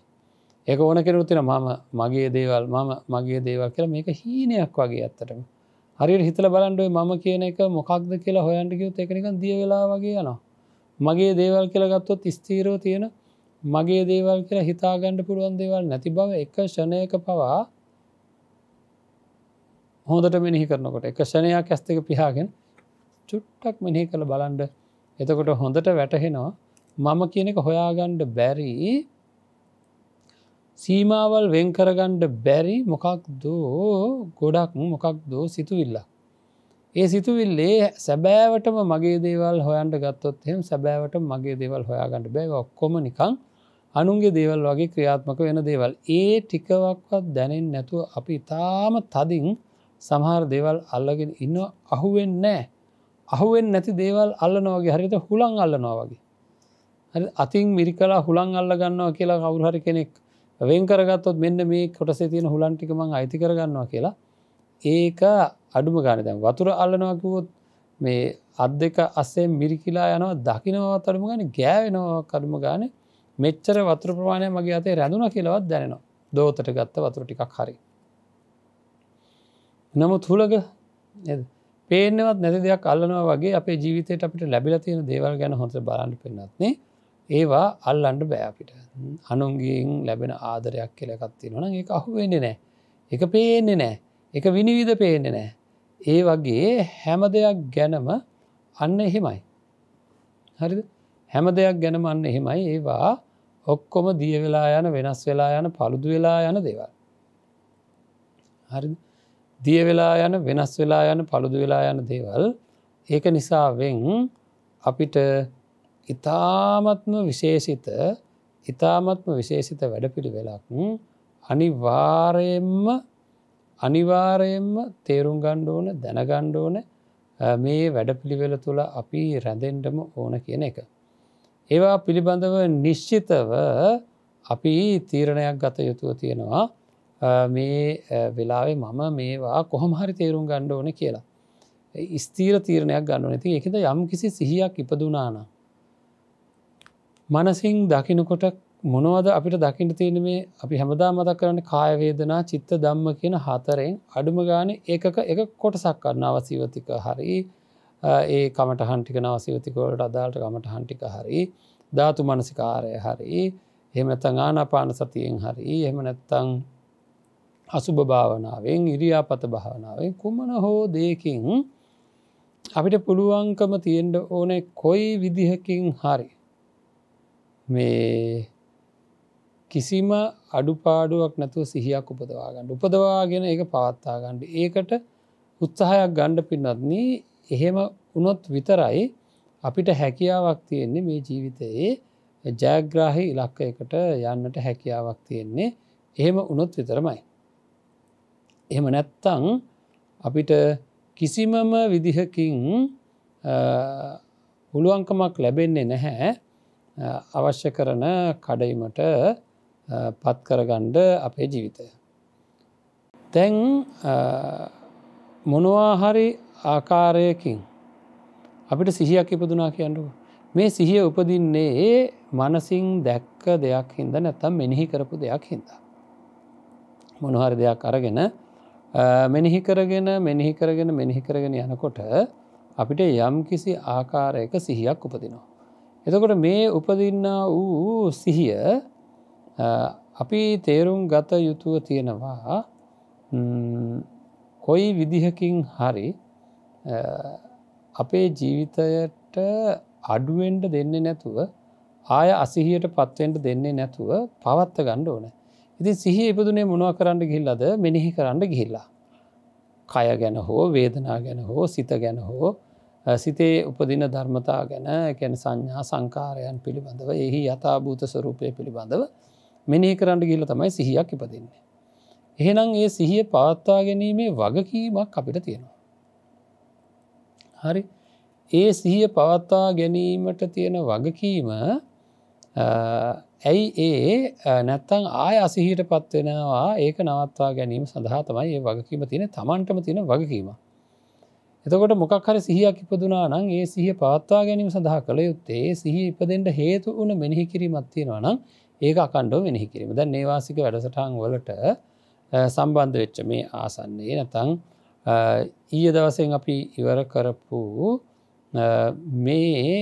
ඒක ඕන කෙනුතින මම මගේ දේවල් මම මගේ දේවල් කියලා මේක හීනයක් වගේ ඇත්තටම හරි හිතල බලන්ඩුව මම කියන එක මොකක්ද කියලා හොයන්ටිකයුත් එකනික දිය වෙලා වගේ යනවා මගේ දේවල් කියලා ගත්තොත් ස්තීරෝ තියෙන මගේ දේවල් කියලා හිතාගණ්ඩ පුළුවන් දේවල් නැති බව එක ෂණයක පවා හොදට මෙිහි කරනකොට එක ෂණයක් ඇස්තක පිහාගෙන් චුට්ටක් මෙිහි කළ බලන්ඩ එතකොට හොඳට වැටහෙනවා මම කියනෙක හොයාගණ්ඩ බැරි සීමාවල් වෙන්කරගණ්ඩ බැරි මොකක් දෝ ගොඩක් මොකක් දෝ සිතුවිල්ලා. ඒ සිතුවිල්ලේ සැබෑවටම මගේ දේවල් හොයන්ට ගත්තොත් එෙම සැබෑවට මගේ දේවල් හොයාගන්නට බැව ඔක්කොම නිකං අනුන්ගේ දේවල් වගේ ක්‍රියාත්මක වෙන දේවල් ඒ ටිකවක්වත් දැනෙන් නැතුව අපි ඉතාම තදින් සමහර දේවල් අල්ලගෙන ඉන්න අහුවෙන් නෑ අහුවෙන් නැති දේවල් අල්ලනවගේ හරිත හුළං අල්ලනවා වගේ. අතින් මිරිකලා හුළං අල්ලගන්නවා කියලා කවුරුහරි කෙනෙක් වෙන් කරගත්තොත් මෙන්න මේ කොටසේ තියෙන හුලන්ටිකමං අයිති කරගන්නවා කියලා ඒක අඩුම ගාන දැන් වතුර අල්ලනවකිවොත් මේ අත් දෙක අස්සේ මිරිකිලා යනවා දකිනවත් අඩුම ගන ගෑවෙනවා කඩුම ගාන මෙච්චර වතුර ප්‍රමාණය මගේ අතේ රැඳුන කියලවත් දැනෙනවා දෝතට ගත්ත වතුර ටිකක් හරි. නමුත් හුලග පේනවත් නැති දෙයක් අල්ලනවා වගේ අපේ ජීවිතයට අපිට ලැබිල තියෙන දේවල් ගැන හොඳ බරන්න පෙන්න්නත්න්නේ ඒවා අල්ලන්ඩ බෑපිට අනුන්ගේෙන් ලැබෙන ආදරයක් කෙලකත්ති නොන ඒ අහුවෙන්න නෑ එක පේන්නේ නෑ එක විනිවිධ පේන්න නෑ ඒ වගේ හැම දෙයක් ගැනම අන්න එහෙමයි හරි හැම දෙයක් ගැනම අන්න එහෙමයි ඒවා ඔක්කොම දිය වෙලා යන වෙනස් වෙලා යන පළුදු වෙලා යන දේවල් හරි දිය වෙලා යන වෙනස් වෙලා යන පළුදු වෙලා යන දේවල් ඒක නිසාවෙන් අපිට ඉතාමත්ම විශේෂිත ඉතාමත්ම විශේෂිත වැඩපිළි වෙලක් අනිවාරයෙන්ම අනිවාරයෙන්ම තේරුම් ගණ්ඩෝන දැනගණ්ඩෝන මේ වැඩපිළිවෙල තුළ අපි රැඳෙන්ඩම ඕන කියන එක. ඒවා පිළිබඳව නිශ්චිතව අපි තීරණයක් ගත යුතුව තියෙනවා මේ වෙලාවේ මම මේවා කොහොම හරි තේරුම් ගණ්ඩ ඕන කියලා. ස්තීර තීරණයක් ගන්න නැති එකද යම් කිසි සිහියක් ඉපදුනානා මනසිං දකිනකොට මොනවද අපිට දකිට තියෙන මේ අපි හැමදා මතක් කරන්න කායවේදනා චිත්ත දම්ම කියන හතරෙන් අඩුම ගාන ඒක එක කොටසක් කරන්න අවසීවතික හරි ඒ කමට හන්ටික නවසීවතිකවලට අදාට කමට හන්ටික හරි ධාතු මනසිකාරය හරි හෙමත ආනාපාන සතියෙන් හරි එහෙම නැත්තං අසුභ භාවනාවෙන් ඉරියාපත භාවනාවෙන් කුමන හෝ දෙයකින් අපිට පුළුවන්කම තියෙන්ට ඕනේ කොයි විදිහකින් හරි මේ කිසිම අඩුපාඩුවක් නැතුව සිහියක් උපදවාගන්න උපදවාගෙන ඒ පවත්තාගන්නඩ ඒකට උත්සාහයක් ගණ්ඩ පින්නත්න එහෙම උනොත් විතරයි අපිට හැකියාවක් තියෙන්නේ මේ ජීවිතයේ ජයග්‍රාහි ඉලක්කයකට යන්නට හැකියාවක් තියෙන්නේ එහෙම උනොත් විතරමයි. එහෙම නැත්තං අපිට කිසිමම විදිහකින් පුළුවන්කමක් ලැබෙන්නේ නැහැ අවශ්‍ය කරන කඩයිමට පත්කරගණ්ඩ අපේ ජීවිතය. තැන් මොනවාහරි ආකාරයකින් අපිට සිහියක් ඉපදුනා කියන්නු. මේ සිහිය උපදින්නේ ඒ මනසිං දැක්ක දෙයක් හින්ද නැතම් මෙනිහි කරපු දෙයක් හින්දා. මොනහරි දෙයක් අරගෙන මෙනිහි කරගෙන මෙනිහි කරගෙන මෙනිහි කරගෙන යනකොට අපිට යම් කිසි ආකාරයක සිහියක් උපදිනවා. එතකොට මේ උපදින්න වූ සිහිය අපි තේරුම් ගත යුතුව තියෙනවා කොයි විදිහකින් හරි අපේ ජීවිතයට අඩුවෙන්ට දෙන්නේ නැතුව ආය අසිහියට පත්වෙන්ට දෙන්නේ නැතුව පවත්ත ගණ්ඩ ඕන ඉති සිහි ඉපදුනේ මොනව කරන්න ගිල්ලද මෙනෙහි කරන්න ගිහිල්ලා කය ගැන හෝ වේදනා ගැන හෝ සිත ගැන හෝ සිතේ උපදින ධර්මතා ගැන ගැන සංඥා සංකාරයන් පිළිබඳව එහි යථභූත ස්වරූපය පිළිබඳව මෙනේ කරන්න ගිල තමයි සිහියක් ඉපදින්නේ. එහෙනම් ඒ සිහිය පවත්වා ගැනීමේ වගකීමක් අපිට තියෙනවා. හරි ඒ සිහිය පවත්වා ගැනීමට තියෙන වගකීම ඇයි ඒ නැත්තං ආය අසිහිට පත්වෙනවා ඒක නවත්වා ගැනීම සඳහා තමයි ඒ වගකීම තියෙන තමන්ටම තියෙන වගකීමක්. එතකොට මොකක් හර සිහියක් ඉපදුනා නම් ඒ සිහිය පාත්වා ගැනීම සඳහා කළ යුත්තේ සිහි ඉපදෙන්ට හේතු වුණ මෙනෙහි කිරීමත්තියෙනවා නම් ඒක අකණ්ඩෝ මෙනෙහි කිරීම දැන් නේවාසික වැඩසටහන් වලට සම්බන්ධ වෙච්ච මේ ආසන්නේ නැතං ඊය දවසෙන් අපි ඉවර කරපු මේ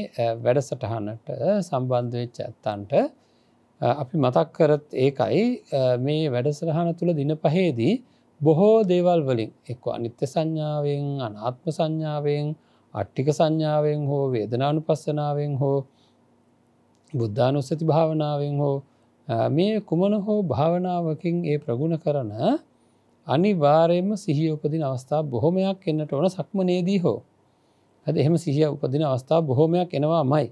වැඩසටහනට සම්බන්ධවෙච්ච ඇත්තන්ට අපි මතක් කරත් ඒකයි මේ වැඩසටහන තුළ දින පහේදී බොහෝ දේවල් වලින් එක්ව අනිත්‍ය සංඥාවෙන් අනාත්ම සංඥාවෙන් අට්ටික සංඥාවෙන් හෝ වේදනානු පස්සනාවෙන් හෝ බුද්ධානුස්සති භාවනාවෙන් හෝ මේ කුමන හෝ භාවනාවකින් ඒ ප්‍රගුණ කරන අනිවාරයම සිහිය උපදින අවස්ථා බොහොමයක් එන්නට ඕන සක්මනේදී හෝ ඇද එහෙම සිහිය උපදින අවස්ථා බොහොමයක් එනවා මයි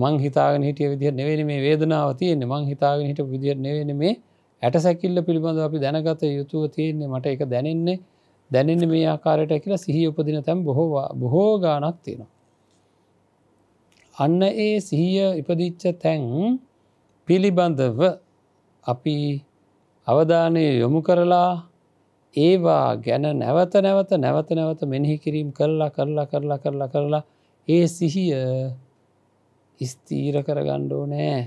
මං හිතාගෙන හිටිය විදිහ නෙවෙන මේ වේදනාව තියෙන්නේ මං හිතාගෙන හිට විදිහ නෙවෙන මේ ඇට සැකිල්ල පිළිබඳ අපි දැනගත යුතුව තියෙන්නේ මට එක දැනෙන්නේ දැනෙන්නේ මේ ආකාරයට කියලා සිහි උපදින තැම් බොහෝවා බොහෝ ගානක් තියෙනවා. අන්න ඒ සිහිය ඉපදිච්ච තැන් පිළිබඳව අපි අවධානය යොමු කරලා ඒවා ගැන නැවත නැවත නැවත නැවත මෙනෙහි කිරීම් කරලා කරලා කරලා කරලා කරලා ඒ සිහිය ස්තීර කරගණ්ඩෝ නෑ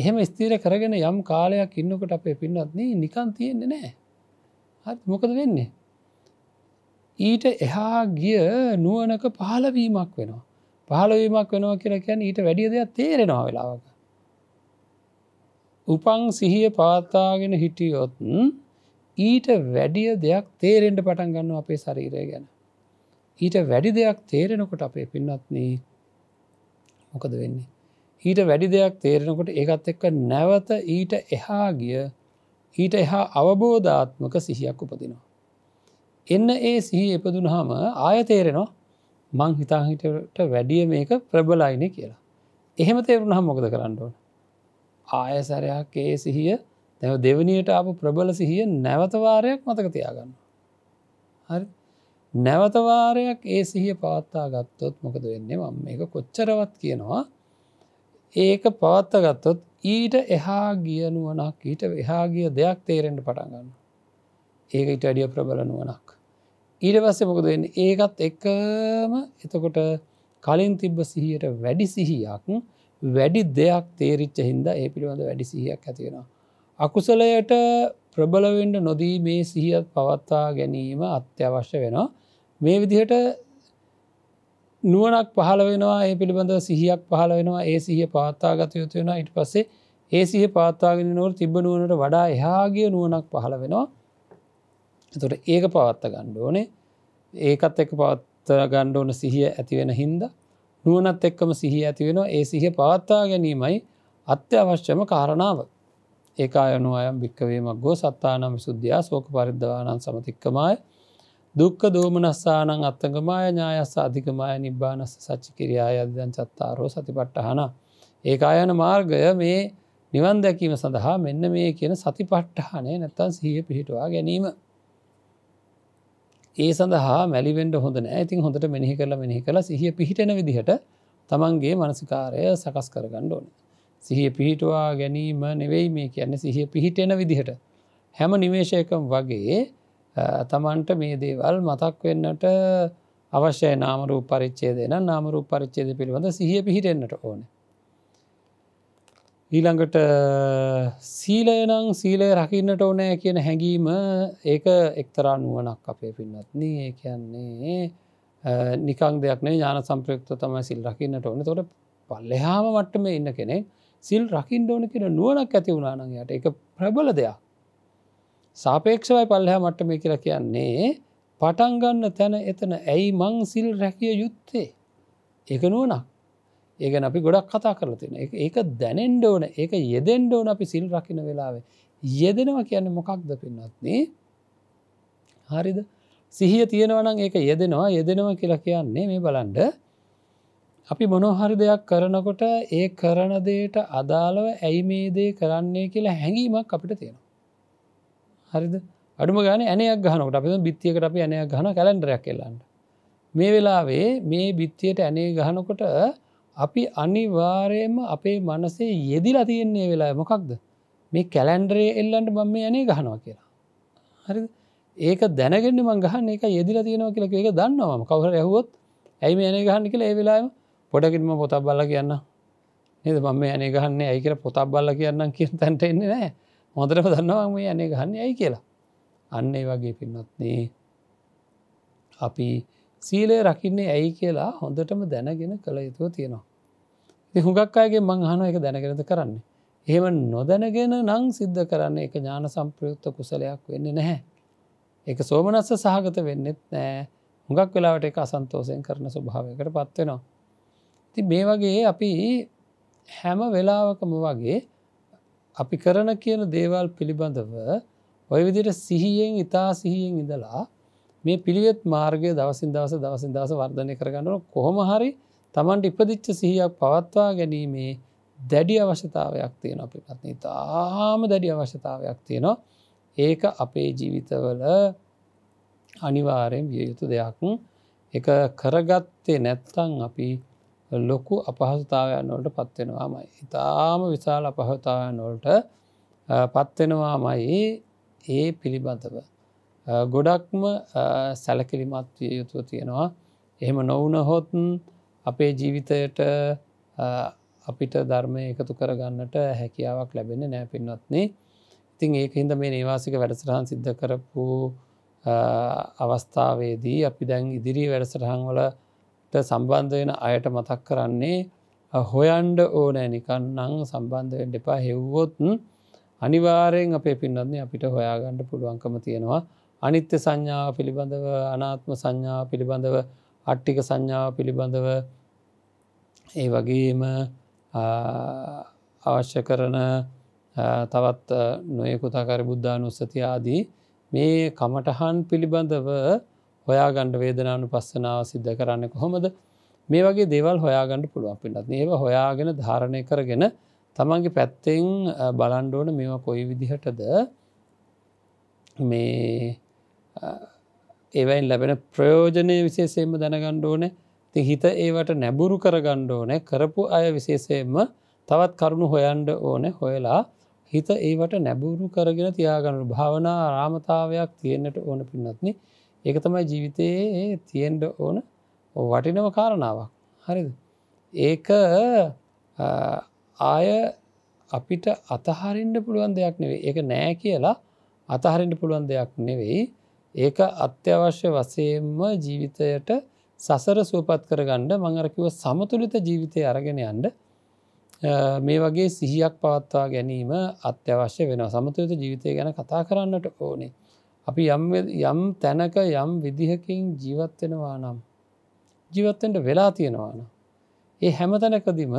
එහෙම ස්තීර කරගෙන යම් කාලයක් ඉන්නකොට අපේ පින්නත්න නිකන් තියෙන්නේ නෑ හත් මොකද වෙන්නේ ඊට එහා ගිය නුවනක පහලවීමක් වෙනවා පහලවීමක් වෙනවා කියලා කියැන ඊට වැඩිය දෙයක් තේරෙනවා වෙලාවක උපං සිහිය පාතාගෙන හිටියොත්න් ඊට වැඩිය දෙයක් තේරෙන්ට පටන් ගන්න අපේ ශරීරය ගැන. ඊට වැඩි දෙයක් තේරෙනකොට අපේ පින්නත්න මොකද වෙන්නේ. ඊට වැඩි දෙයක් තේරෙනකොට ඒකත් එක්ක නැවත ඊට එහා ගිය ඊට එහා අවබෝධාත්මක සිහියක් උපදිනවා. එන්න ඒ සිහි එපදුනහම ආය තේරෙනවා මං හිතාහිටට වැඩිය මේක ප්‍රබලයින කියලා. එහෙම තේරුණහම් මොකද කරන්නඩුවන. ආයසරයක් ඒ සිහිය තැව දෙවනියට අප ප්‍රබල සිහිය නැවතවාරයක් මතක තියාගන්න. හරි නැවතවාරයක් ඒ සිහිය පාත්තා ගත්තොත් මොකද වෙන්නේ මම එක කොච්චරවත් කියනවා ඒක පවත්තගත්තොත් ඊට එහා ගියනුවනක් ඊට එහා ගිය දෙයක් තේරෙන්ට පටන්ගන්න ඒක ඉට අඩිය ප්‍රබලනුවනක් ඊට පස්සේ මොකද වෙන්න ඒකත් එකම එතකොට කලින් තිබ්බ සිහියට වැඩි සිහියක් වැඩි දෙයක් තේරිච්ච හින්ද ඒ පිළිබඳ වැඩි සිහියක් ඇතිෙනවා. අකුසලයට ප්‍රබලවෙන්ඩ නොදී මේ සිහියත් පවත්තා ගැනීම අත්‍යවශ්‍ය වෙනවා මේ විදිහට නුවනක් පහළ වෙනවා ඒ පිළිබඳව සිහියක් පහළ වෙනවා ඒ සිහිය පාත්තා ගත යුතු වෙන ඉට පස්සේ ඒ සිහ පාත්තාගෙන නොට තිබ නුවනට වඩා එහාගේ නුවනක් පහළ වෙනවා තුට ඒක පවත්ත ගණ්ඩ ඕනේ ඒකත් එක් පවත්ත ගණ්ඩ ඕන සිහිය ඇතිවෙන හින්ද නුවනත් එක්කම සිහිය ඇතිවෙන ඒ සිහ පවත්තා ගැනීමයි අත්‍යවශ්‍යම කාරණාව ඒකා යනු අයම් භික්කවීමක් ගෝ සත්තානම් සුද්ධයා සෝක පරිද්ධවානන් සමතික්කමයි දුක්ක දෝමනස්සානං අත්තගමාය ඥායස්ස අධිකමාය නිබ්බානස්ස සච්චි කිරියා අධ්‍යන් චත්තාරෝ සති පට්ටහන ඒ අයන මාර්ගය මේ නිවන් දැකීම සඳහා මෙන්න මේ කියන සති පට්ටහනේ නැත්තන් සහිය පිහිටවා ගැනීම. ඒ සඳහා මැලිවෙන්ඩ හොඳ නෑතින් හොඳට මෙනිහි කරලා මෙනිහි කළ සිහිය පිහිටෙන විදිහට තමන්ගේ මනසිකාරය සකස් කරගන්න ඕන. සිහිය පිහිටවා ගැනීම නෙවෙයි මේ කියන්නේ සිහිය පිහිටෙන විදිහට. හැම නිවේශයකම් වගේ තමන්ට මේ දේවල් මතක් වෙන්නට අවශ්‍ය නාමරූ පරිච්චේදන නාමරූ පරිච්චේද පිළිබඳ සිහිය පිහිටෙන්න්නට ඕන. ඊළඟට සීලයනං සීලය රකින්නට ඕනෑ කියන හැඟීම ඒක එක්තරා නුවනක් අපේ පින්නත්න ඒ කියන්නේ නිකං දෙයක්නේ ඥාන සම්ප්‍රයුක්ත තමයි සිල් රකින්නට ඕන තොට පල්ලෙහාම මට්ටම ඉන්න කෙනෙ සිල් රකිින් ඕන කියෙන නුවනක් ඇති වුණනානගයට එක ප්‍රබල දෙයක් සාපේක්ෂවයි පල්ලහ මට්ටම කියලා කියන්නේ පටන්ගන්න තැන එතන ඇයි මං සිල් රැකිය යුත්තේ ඒක නුවනක් ඒක අපි ගොඩක් කතා කරලා තියෙන ඒක දැනෙන්ඩ ඕන ඒක යෙදෙන්ඩ ඕන අපි සිල් රකින වෙලාවේ යෙදෙනවා කියන්න මොකක්ද පින්නත්නේ හරිද සිහිය තියෙනවනම් ඒක යෙදෙනවා යෙදෙනවා කියලා කියන්නේ මේ බලන්ඩ අපි මොනොහරි දෙයක් කරනකොට ඒ කරන දේට අදාළව ඇයි මේ දේ කරන්නේ කියලා හැඟීමක් අපිට තියෙනවා හරිද අඩුම ගන ඇනයක් ගහනකට අපි බිත්තියකට අපි ඇනයක් ගහන කැලන්ඩරයක් කෙල්ලන්න මේ වෙලාවේ මේ බිත්තියට ඇනේ ගහනකොට අපි අනිවාරයම අපේ මනසේ යෙදිලා තියෙන්නේ වෙලා මොකක්ද මේ කැලන්ඩරේ එල්ලන්ට බම් මේ ඇනේ ගහනවා කියලා හරි ඒක දැනගෙන මං ගහන්න එක යෙදිලා තියෙනවා කියලා ඒක දන්නවාම කවර ඇහුවොත් ඇයි මේ ඇනේ ගහන්න කියලා ඒ වෙලාම පොඩකින්ම පොතක් බල්ල කියන්න නිද බම් මේ ඇනේ ගහන්නේ ඇයි කියලා පොතක් බල්ල කියන්න කිය තැන්ට එන්නේ නෑ හොඳටම දන්නවා මේ අනේ ගන්න යයි කියලා අන්න ඒ වගේ පින්නත්නේ අපි සීලය රකින්නේ ඇයි කියලා හොඳටම දැනගෙන කළ යුතුව තියෙනවා. හුඟක් අයගේ මං හන එක දැනගෙනද කරන්නේ. එහෙම නොදැනගෙන නං සිද්ධ කරන්න එක ඥාන සම්ප්‍රයුක්ත කුසලයක් වෙන්න නැහැ. එක සෝමනස්ස සහගත වෙන්නෙත් නෑ හුඟක් වෙලාවට එක අසන්තෝසයෙන් කරන ස්වභාවයකට පත්වෙනවා. ති මේ වගේ අපි හැම වෙලාවකම වගේ අපි කරන කියන දේවල් පිළිබඳව ඔය විදිට සිහියෙන් ඉතා සිහියෙන් ඉඳලා මේ පිළිවෙත් මාර්ගය දවසින් දවස දවසින් දවස වර්ධනය කරගන්නන කොහොම හරි තමන්ට ඉපදිච්ච සිහියක් පවත්වා ගැනීමේ දැඩි අවශ්‍යතාවයක් තියෙන අපි පත්න තාම දැඩි අවශ්‍යතාවයක් තියෙනවා ඒක අපේ ජීවිතවල අනිවාරයෙන් විය යුතු දෙයක් එක කරගත්තේ නැත්තං අපි ලොකු අපහසතාවයන් වලට පත්වෙනවාමයි. ඉතාම විශාල අපහතාවයන් වලට පත්වෙනවාමයි ඒ පිළිබඳව. ගොඩක්ම සැලකිලිමත් විය යුතුව තියෙනවා. එහෙම නොවනහොතුන් අපේ ජීවිතයට අපිට ධර්මය එකතු කරගන්නට හැකියාවක් ලැබෙන නෑ පින්වත්න්නේ. ඉතින් ඒක හිද මේ නිවාසික වැඩසටහන් සිද්ධ කරපු අවස්ථාවේදී අපි දැන් ඉදිරි වැඩසටහන් වල සම්බන්ධ වෙන අයට මතක් කරන්නේ හොයන්ඩ ඕනෑ නිකන් නං සම්බන්ධයෙන් එපා හෙව්වොත්න් අනිවාරයෙන් අපේ පින්නන්නේ අපිට හොයාගණ්ඩ පුළුවන්කම තියෙනවා අනිත්‍ය සංඥාව පිළිබඳව අනාත්ම සංඥාව පිළිබඳව අට්ටික සංඥාව පිළිබඳව ඒ වගේම අවශ්‍ය කරන තවත් නොයකුතාකාර බුද්ධානුස්සති ආදී මේ කමටහන් පිළිබඳව හොයාගණ්ඩ වේදනානු පස්සනාව සිද්ධ කරන්න කොහොමද මේ වගේ දේවල් හොයාගණඩ පුළුවන් පිටත් ඒව හොයාගෙන ධාරණය කරගෙන තමන්ගේ පැත්තෙන් බලන්ඩෝන මෙවා කොයි විදිහටද මේ ඒවයින් ලැබෙන ප්‍රයෝජනය විශේෂයෙන්ම දැනගණ්ඩෝන ති හිත ඒවට නැබුරු කරගණ්ඩෝනෑ කරපු අය විශේෂයෙන්ම තවත් කරුණු හොයන්ඩ ඕන හොයලා හිත ඒවට නැබුරු කරගෙන තියාගණඩු භාවනා රාමතාවයක් තියෙන්න්නට ඕන පින්නත්න්නේ ඒක තමයි ජීවිතයේ තියෙන්ඩ ඕන වටිනව කාරණාවක් හරිද ඒක ආය අපිට අතහරින්ට පුළුවන් දෙයක් නෙවෙයි ඒක නෑ කියලා අතහරින්ට පුළුවන් දෙයක් නෙවෙයි ඒක අත්‍යවශ්‍ය වසයෙන්ම ජීවිතයට සසර සුවපත් කරගණ්ඩ මංරකිව සමතුලිත ජීවිතය අරගෙන යන්ඩ මේ වගේ සිහියක් පවත්වා ගැනීම අත්‍යවශ්‍ය වෙන සමතුලිත ජීවිතය ගැන කතා කරන්නට ඕනේ අපි යම් යම් තැනක යම් විදිහකින් ජීවත්වෙනවා නම් ජීවත්තෙන්ට වෙලා තියෙනවාන. ඒ හැම තැනකදිම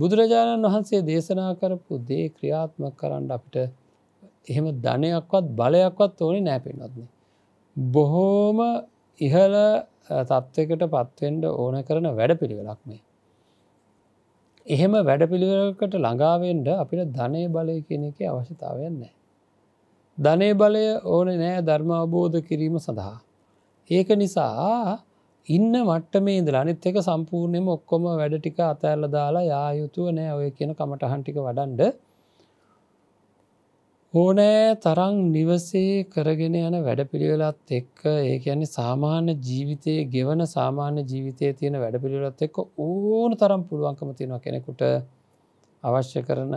බුදුරජාණන් වහන්සේ දේශනා කරපු දේ ක්‍රියාත්ම කරන්න අපිට එහෙම ධනයක්වත් බලයක්වත් ඕනේ නෑ පෙන්වත්න්නේ. බොහෝම ඉහල තත්ත්වකට පත්වෙන්ඩ ඕන කරන වැඩ පිළිවෙලක් මේ. එහෙම වැඩ පිළිවෙලකට ළඟාවෙන්ඩ අපිට ධනය බලය කියන එක අවශ්‍යතාවයන්නේ. ධනය බලය ඕන නෑ ධර්ම අවබෝධ කිරීම සඳහා. ඒක නිසා ඉන්න මට්ටමේ ඉදලා අනිත් එක සම්පූර්ණයම ඔක්කොම වැඩ ටික අතඇල්ල දාලා යා යුතුව නෑ ඔය කියන කමටහන්ටික වඩන්ඩ ඕනෑ තරං නිවසේ කරගෙන යන වැඩපිළිවෙලත් එක්ක ඒ කියන්නේ සාමාන්‍ය ජීවිතයේ ගෙවන සාමාන්‍ය ජීවිතය තියෙන වැඩපිළිවෙලත් එක්ක ඕන තරම් පුළුවන්කම තියෙනවා කෙනෙකුට අවශ්‍ය කරන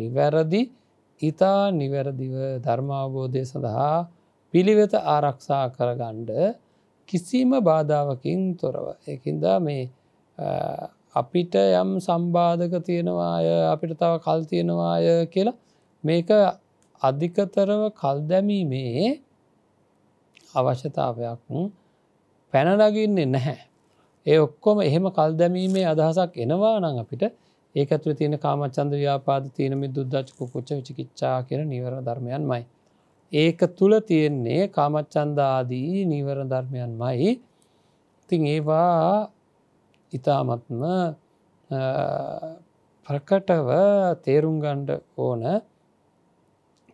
නිවැරදි ඉතා නිවැරදිව ධර්මාවබෝධය සඳහා පිළිවෙත ආරක්ෂා කරගණ්ඩ කිසිම බාධාවකින් තොරව. එකින්ද මේ අපිට යම් සම්බාධක තියෙනවාය අපිට තව කල් තියෙනවාය කියලා මේක අධිකතරව කල් දැමීමේ අවශ්‍යතාවයක් පැනලගන්නේ නැහැ. ඒ ඔක්කොම එහෙම කල් දැමීමේ අදහසක් එනවා නං අපිට ඒකත්ව තියෙන කාමචන්ද ව්‍යාපාද තියනම දුද්දච් කුච්ච විචිකිච්චා කියෙන නිවර ධර්මයන් මයි. ඒක තුළ තියෙන්නේ කාමච්චන්දාදී නීවර ධර්මයන් මයි තින් ඒවා ඉතාමත්ම ප්‍රකටව තේරුම්ගණ්ඩ ඕන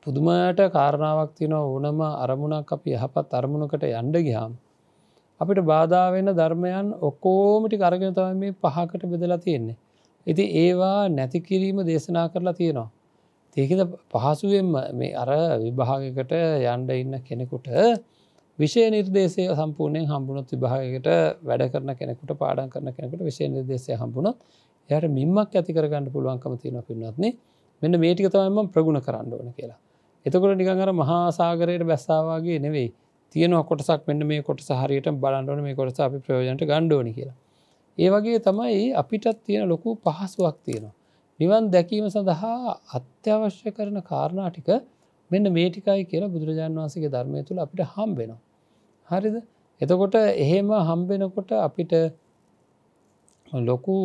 පුදුමට කාරණාවක් තිනෝ ඕනම අරමුණක් අපි යහපත් අරමුණකට යන්ඩ ගියාම්. අපිට බාධාවෙන ධර්මයන් ඔක්කෝමටි කරගෙන තම මේ පහකට බෙදලා තියෙන්නේ. ඉති ඒවා නැති කිරීම දේශනා කරලා තියෙනවා. තියකද පහසුවෙන් මේ අර විභාගකට යන්ඩ ඉන්න කෙනෙකුට විෂය නිර්දේශය සම්පූර්ණයෙන් හම්බුණොත් විභාගකට වැඩ කරන කෙනෙකුට පාඩන් කරන කෙනෙකුට විෂය නිර්දේශය හම්බුණොත් යට මින්මක් ඇති කරගන්න පුළුවන්කම තියෙන පින්නත්න්නේ මෙන්න මේටික තමයිම ප්‍රගුණ කරන්න ඕන කියලා. එතකොට නිකඟර මහාසාගරයට බැස්සාවාගේ නෙවෙයි තියෙන කොටසක් මෙන්න මේ කොට සහරියට බලන්ඩන මේ කොටස අපි ප්‍රයෝජනට ගණ්ඩෝනි කියලා ඒ වගේ තමයි අපිටත් තියෙන ලොකු පහසුවක් තියෙනවා. නිවන් දැකීම සඳහා අත්‍යවශ්‍ය කරන කාරණා ටික මෙන්න මේ ටිකයි කියලා බුදුරජාන් වහන්සේගේ ධර්මය තුළ අපිට හම්බෙනවා. හරිද? එතකොට එහෙම හම්බෙනකොට අපිට ලොකු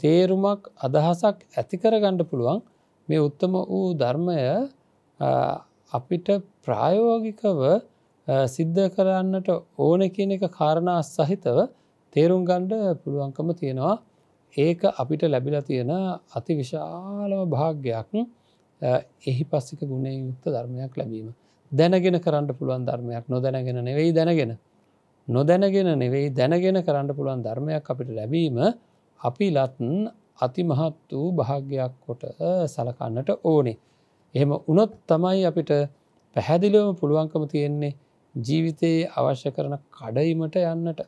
තේරුමක් අදහසක් ඇතිකර ගණ්ඩ පුළුවන් මේ උත්තම වූ ධර්මය අපිට ප්‍රායෝගිකව සිද්ධ කරන්නට ඕන කියන එක කාරණා සහිතව තේරුම් ගණ්ඩ පුළුවන්කම තියෙනවා ඒක අපිට ලැබිලා තියෙන අති විශාලම භාග්‍යයක් එහි පස්සික ගුණේ යුක්ත ධර්මයක් ලැබීම. දැනගෙන කරන්න පුළුවන් ධර්මයක් නොදැනගෙන නෙවෙයි දැනගෙන. නොදැනගෙන නෙවෙයි දැනගෙන කරන්න පුළුවන් ධර්මයක් අපිට ලැබීම අපි ලත්න් අතිමහත් වූ භාග්‍යයක් කොට සලකන්නට ඕනේ. එහෙම උනොත් තමයි අපිට පැහැදිලිවම පුළුවන්කම තියෙන්නේ ජීවිතයේ අවශ්‍ය කරන කඩයිමට යන්නට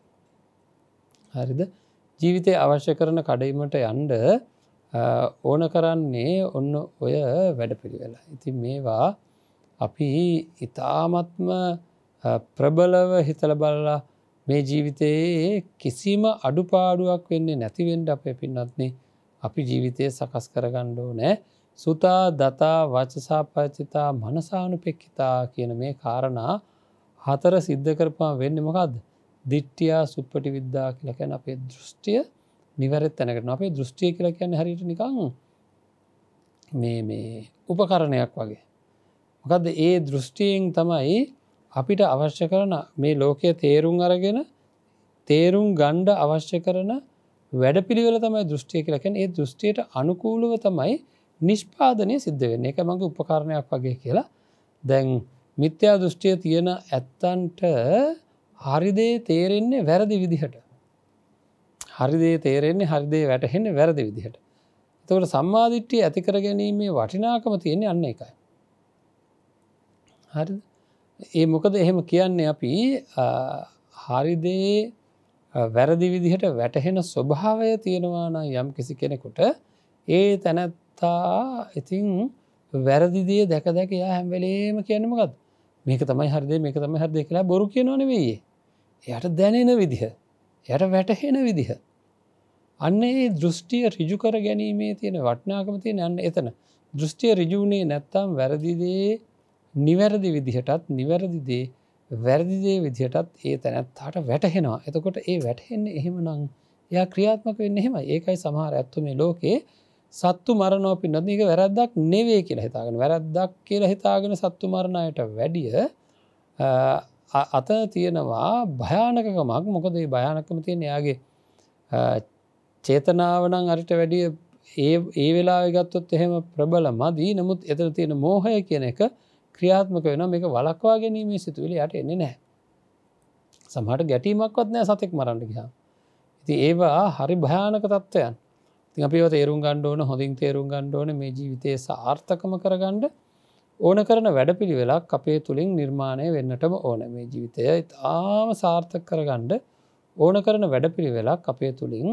හරිද ජීවිතය අවශ්‍ය කරන කඩීමට යන්ඩ ඕන කරන්නේ ඔන්න ඔය වැඩ පිළිවෙලා. ඉති මේවා අපි ඉතාමත්ම ප්‍රබලව හිතල බලලා මේ ජීවිතයේ කිසිම අඩුපාඩුවක් වෙන්නේ නැතිවෙන්ඩ අපේ පින්නත්න්නේ අපි ජීවිතය සකස් කරගණ්ඩෝ නෑ සුතා දතා වචසාපච්චිතා මනසානු පෙක්කිතා කියන මේ කාරණා හතර සිද්ධ කරපා වෙන්න මොකක්ද දිට්ටියා සුප්පටි විද්දා කියලා කැන අපේ දෘෂ්ටිය නිවැරත් තැනකරන අපේ දෘෂ්ටිය කියලා කියන්න හරිට නිකං මේ මේ උපකරණයක් වගේ මොකද ඒ දෘෂ්ටියෙන් තමයි අපිට අවශ්‍ය කරන මේ ලෝකය තේරුම් අරගෙන තේරුම් ගණ්ඩ අවශ්‍ය කරන වැඩ පිළිවෙල තමයි දෘෂ්ටිය කියලකෙන ඒ දෘෂ්ටියට අනුකූලව තමයි නිෂ්පාදනය සිද්ධ වෙන එක මගේ උපකාරණයක් වගේ කියලා දැන් මිත්‍යා දෘෂ්ටිය තියෙන ඇත්තන්ට හරිදේ තේරෙන්නේ වැරදි විදිහට. හරිදේ තේරෙන්නේ හරිදේ වැටහෙන්නේ වැරදි විදිහට. එතකට සම්මාධිට්ටිය ඇතිකර ගැනීමේ වටිනාකම තියෙන්නේ අන්න එකයි. හරි ඒ මොකද එහෙම කියන්නේ අපි හරිදේ වැරදි විදිහට වැටහෙන ස්වභාවය තියෙනවාන යම් කිසි කෙනෙකුට ඒ තැනැත්තා ඉතිං වැරදිදිය දැක දැක යා හැම්වලේම කියන්නමකත් මේක තමයි හරිදේ මේක තමයි හරදය කියලා බොරු කියනවනවෙයේ එයට දැනෙන විදිහ යට වැටහෙන විදිහ අන්න ඒ දෘෂ්ටිය රිජුකර ගැනීමේ තියෙන වටනාකම තියෙන අන්න එතන දෘෂ්ටිය රිජුුණේ නැත්තම් වැරදිදේ නිවැරදි විදිහටත් නිවැරදිදේ වැරදිදේ විදිහටත් ඒ තැනැත්තාට වැටහෙනවා එතකොට ඒ වැටහෙන්නේ එහෙම නං එයා ක්‍රියාත්මක වෙන්න එහෙම ඒකයි සමහර ඇත්තු මේ ලෝකයේ සත්තු මරණෝ පින්නත්ක වැරද්දක් නෙවේ කියලා හිතාගෙන වැරද්දක් කියලා හිතාගෙන සත්තු මරණයට වැඩිය අත තියෙනවා භයානකකමක් මොකද භයානකම තියෙන යාගේ චේතනාවනං අරිට වැඩිය ඒ ඒ වෙලා ගත්තොත් එහෙම ප්‍රබල මදී නමුත් එතර තියෙන මෝහය කියන එක ක්‍රියාත්මක වෙන මේක වලක්වා ගැනීමේ සිතුවිලි යට එන්නේ නෑ. සමහට ගැටීමක්වත් නෑ සතෙක් මරන්න ගියා. ඉති ඒවා හරි භයානක තත්ත්වයන් ති අපිව තේරුම් ගණ්ඩෝන හොඳින් තේරුම් ගණ්ඩෝන මේ ජීවිතයේ සාර්ථකම කරගණ්ඩ ඕන කරන වැඩපිළිවෙලක් අපේ තුළින් නිර්මාණය වෙන්නටම ඕන මේ ජීවිතය ආම සාර්ථක කරගණ්ඩ ඕන කරන වැඩපිළිවෙලක් අපේ තුළින්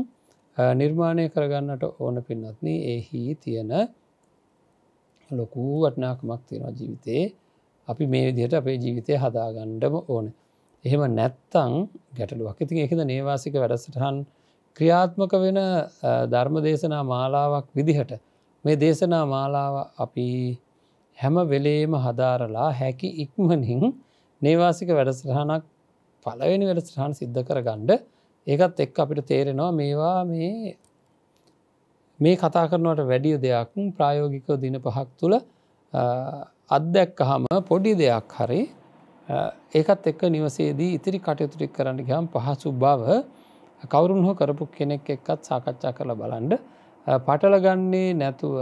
නිර්මාණය කරගන්නට ඕන පින්නත්න එහි තියෙන ලොකු වටනාකමක් තියෙනවා ජීවිතයේ අපි මේ විදිහට අපේ ජීවිතය හදාගණ්ඩම ඕන. එහෙම නැත්තං ගැටලුවක් ඉතින් එකද නේවාසික වැඩසටහන් ක්‍රියාත්මක වෙන ධර්ම දේශනා මාලාවක් විදිහට මේ දේශනා මාලාව අපි හැම වෙලේම හදාරලා හැකි ඉක්මනින් නේවාසික වැඩසටහනක් පලවෙනි වැඩසටහන් සිද්ධ කර ගණ්ඩ ඒකත් එක් අපිට තේරෙනවා මේවා මේ මේ කතා කරනවට වැඩිය දෙයක් ප්‍රායෝගිකව දින පහක් තුළ අත්දැක් හම පොඩි දෙයක් හරි ඒකත් එක්ක නිවසේදී ඉතිරි කටයුතුරික් කරන්න ගහම් පහසු බව කවුරුන් හෝ කරපු කෙනෙක් එක්කත් සාකච්ඡා කරලා බලන්ඩ පටලගන්නේ නැතුව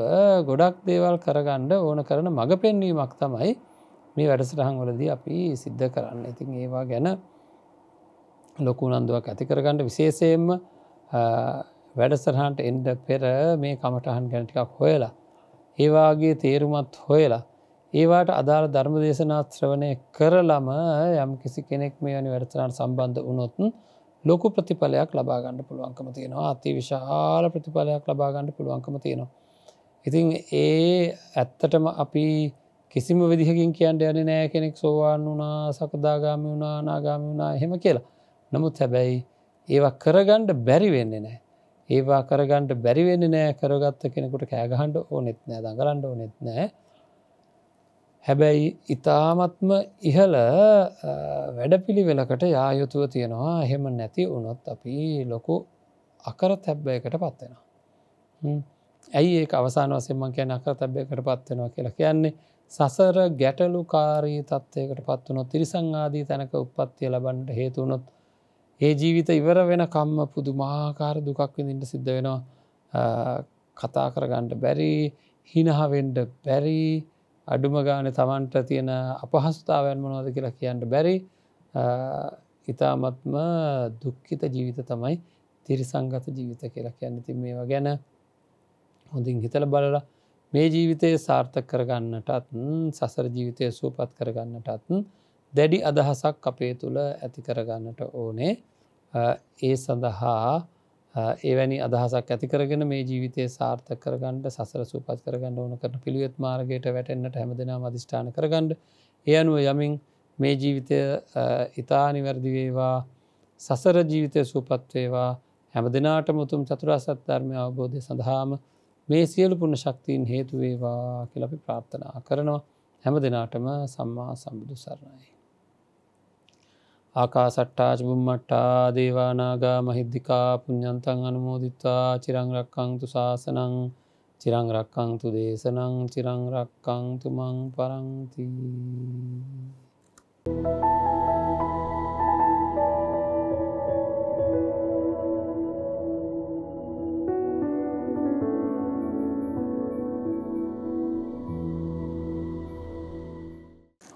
ගොඩක් දේවල් කරගණ්ඩ ඕන කරන මඟ පෙන්වීමක් තමයි මේ වැඩසටහන්වලද අපි සිද්ධ කරන්න ඉතින් ඒවා ගැන ලොකු නන්දුවක් ඇති කරගණ්ඩ විශේෂයෙන්ම වැඩසටහන්ට එන්ඩ පෙර මේ කමටහන් ගැනටිකක් හොයලා ඒවාගේ තේරුමත් හොයලා ඒවාට අදාළ ධර්ම දේශනාත්‍රවනය කරලම යම් කිසි කෙනෙක් මේ වැනි වැඩසටහන් සම්බන්ධ වනොත්න් ලොකු ප්‍රතිඵලයක් ලබාගන්න පුළුවන්කම තියෙනවා අති විශාල ප්‍රතිඵලයක් ලබාගන්න පුළුවන්කම තියෙනවා. ඉතින් ඒ ඇත්තටම අපි කිසිම විදිහකින් කියන්න යන නෑ කෙනෙක් සෝවාන් වුනා සකදාගාමි වුණා නාගාමි වුණා හෙම කියලා. නමුත් හැබැයි ඒවා කරගණ්ඩ බැරිවෙන්නේ නෑ. ඒවා කරගණ්ඩ බැරිවෙන්නේ නෑ කරගත්ත කෙනෙකුට කෑගහන්ඩ ඕනෙත් නෑ දඟලන්ඩ ඕනෙත් නෑ. හැබැයි ඉතාමත්ම ඉහල වැඩපිළිවෙලකට යායුතුව තියෙනවා එහෙම නැති වුණොත් අපි ලොකු අකර තැබ්බයකට පත්වෙනවා. ඇයි ඒ අවසාන වසෙන්ම කියන අකර තැබ්බයකට පත්වෙනවා කියලා කියන්නේ සසර ගැටලු කාරී තත්වයකට පත්වනොත් තිරිසං ආදී තැනක උපත්තිය ලබන්ට හේතුවනොත් ඒ ජීවිත ඉවර වෙන කම්ම පුදුමාකාර දුකක් විඳින්ට සිද්ධ වෙනවා කතා කරගන්නට බැරි හිනහවෙන්ඩ බැරී අඩුම ගාන තමන්ට තියෙන අපහස්ථාවන් මොනවද කියලා කියන්නට බැරි ඉතාමත්ම දුක්ඛිත ජීවිත තමයි තිරිසංගත ජීවිත කියලා කියන්න ති මේවා ගැන හොඳින් හිතල බලලා මේ ජීවිතය සාර්ථක කරගන්නටත් සසර ජීවිතය සූපත් කරගන්නටත් දැඩි අදහසක් අපේ තුළ ඇති කරගන්නට ඕනේ ඒ සඳහා එවැනි අදහසක් ඇතිකරගෙන මේ ජීවිතය සාර්ථක කරගන්නට සසර සූපත් කරගන්න ඕන කරන පිළිවෙත් මාර්ගයට වැටෙන්න්නට හැමදෙන අධිෂ්ඨාන කරගන්නඩ ඒ අනුව යමින් මේ ජීවිතය ඉතානිවැරදිවේවා සසර ජීවිතය සූපත්වේවා හැම දෙනාට මුතුම් චතුරාසත් ධර්මය අවබෝධය සඳහාම මේ සියලු පුුණ ශක්තිීන් හේතුවේවා කලපි ප්‍රාර්ථනා කරනවා හැම දෙනාටම සම්මා සම්බුදු සරණයි. ආකාසට්ටාච බුම්මට්ටා දේවානාගා මහිද්දිකා පුඤ්ඥන්තන් අනුමෝදිත්වා චිරංරක්කංතු ශාසනං චිරංරක්කංතු දේශනං චිරංරක්කංතුමං පරංති Thank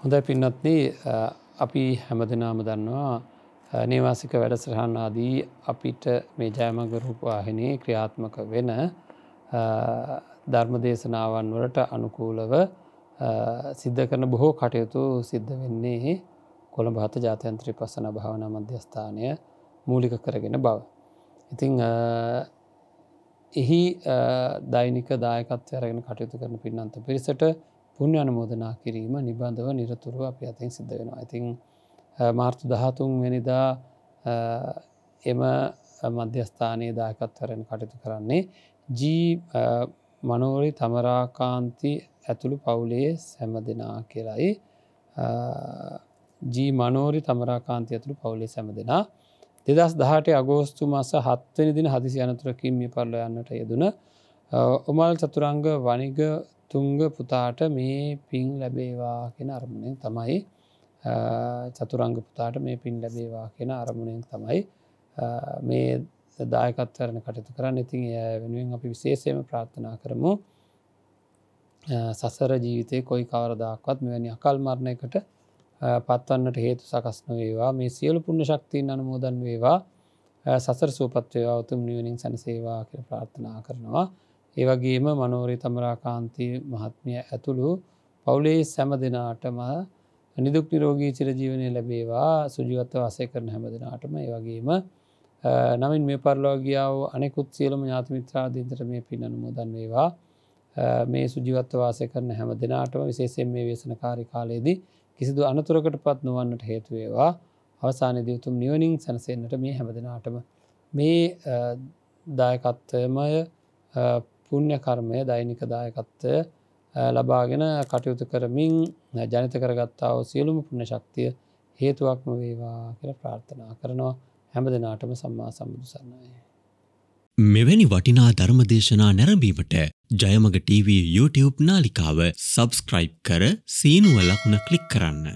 you. හොඳ පින්නත්න අපි හැමදනාම දන්නවා නේවාසික වැඩසරහන් ආදී අපිට මේ ජයමග රූපවාහිනයේ ක්‍රියාත්මක වෙන ධර්ම දේශනාවන් වලට අනුකූලව සිද්ධ කරන බොහෝ කටයුතු සිද්ධ වෙන්නේ කොළඹ හත ජාතයන්ත්‍රී පසන භාවන මධ්‍යස්ථානය මූලික කරගෙන බව. ඉතිං එහි දෛනික දායකත්වය අරගෙන කටයුතු කරන පින්නන්ත පිරිසට පුුණ්‍ය අනමෝදනා කිරීම නිබන්ධව නිරතුරුව අප අතින් සිද්ධ වෙනවා. ඇතින් මාර්තු දහතුන් වෙනිදා එම මධ්‍යස්ථානයේ දායකත්වරෙන් කටයුතු කරන්නේ. ජී මනෝරි තමරාකාන්ති ඇතුළු පවුලේ සැම දෙනා කියලයි ජී මනෝරි තමරාකාන්ති ඇතුළු පවුලේ සැම දෙනා දෙදස් දහට අගෝස්තු මස හත්වනි දින හදිසි අනතුරකින් මේ පරල යන්නට යෙදන උමල් චතුරංග වනිග තුංග පුතාට මේ පින් ලැබේවා කියෙන අරමුණෙන් තමයි චතුරංග පුතාට මේ පින් ලැබේවා කියෙන අරමුණෙන් තමයි මේ දායකත්වරන කටතු කරන්න ඉතින් වෙනුවෙන් අපි විශේෂයම ප්‍රාර්ථනා කරමු සසර ජීවිතය කොයි කවරදාක්වත් මෙවැනි අකල් මරණයකට පත්වන්නට හේතු සකස්න වේවා මේ සියලු පුුණ ශක්තිීන් අනමෝදන් වේවා සසර සූපත්වය අවතුම් නිවනින් සැනසේවා කියර ප්‍රාර්ථනා කරනවා ඒවගේම මනෝරේ තමරාකාන්ති මහත්මිය ඇතුළු පවුලේ සැම දෙනාටම නිදුක් නිරෝගී චිරජීවනය ලැබේවා සුජිවත්ව වාසය කරන හැම දෙනාටම ඒවගේම නමින් මේ පරලෝගියාව අනෙකුත් සියලම ඥාතිමිත්‍රාදීන්තර මේ පින්නනු මුදන් වේවා මේ සුජිවත්ව වාසය කරන හැම දෙනාටම විශේසෙන් මේ වේසන කාරි කාලයේදී කිසිදු අනතුරකට පත් නොවන්නට හේතුවේවා අවසාන දියුතුම් නිවනින් සැනසෙන්න්නට මේ හැම දෙනාටම මේ දායකත්වමය පුුණ්්‍ය කර්මය දෛනික දායකත්වය ලබාගෙන කටයුතු කරමින් ජනිත කරගත්තාව සියලුම පුුණ ශක්තිය හේතුවක්ම වේවා කර ප්‍රාර්ථනා කරනවා හැම දෙනාටම සම්මා සම්බුදු සන්නයි. මෙවැනි වටිනා ධර්මදේශනා නැරඹීමට ජයමග TV YouTube නාලිකාව සබස්ක්‍රයිබ් කර සීනුවලක්න කලික් කරන්න.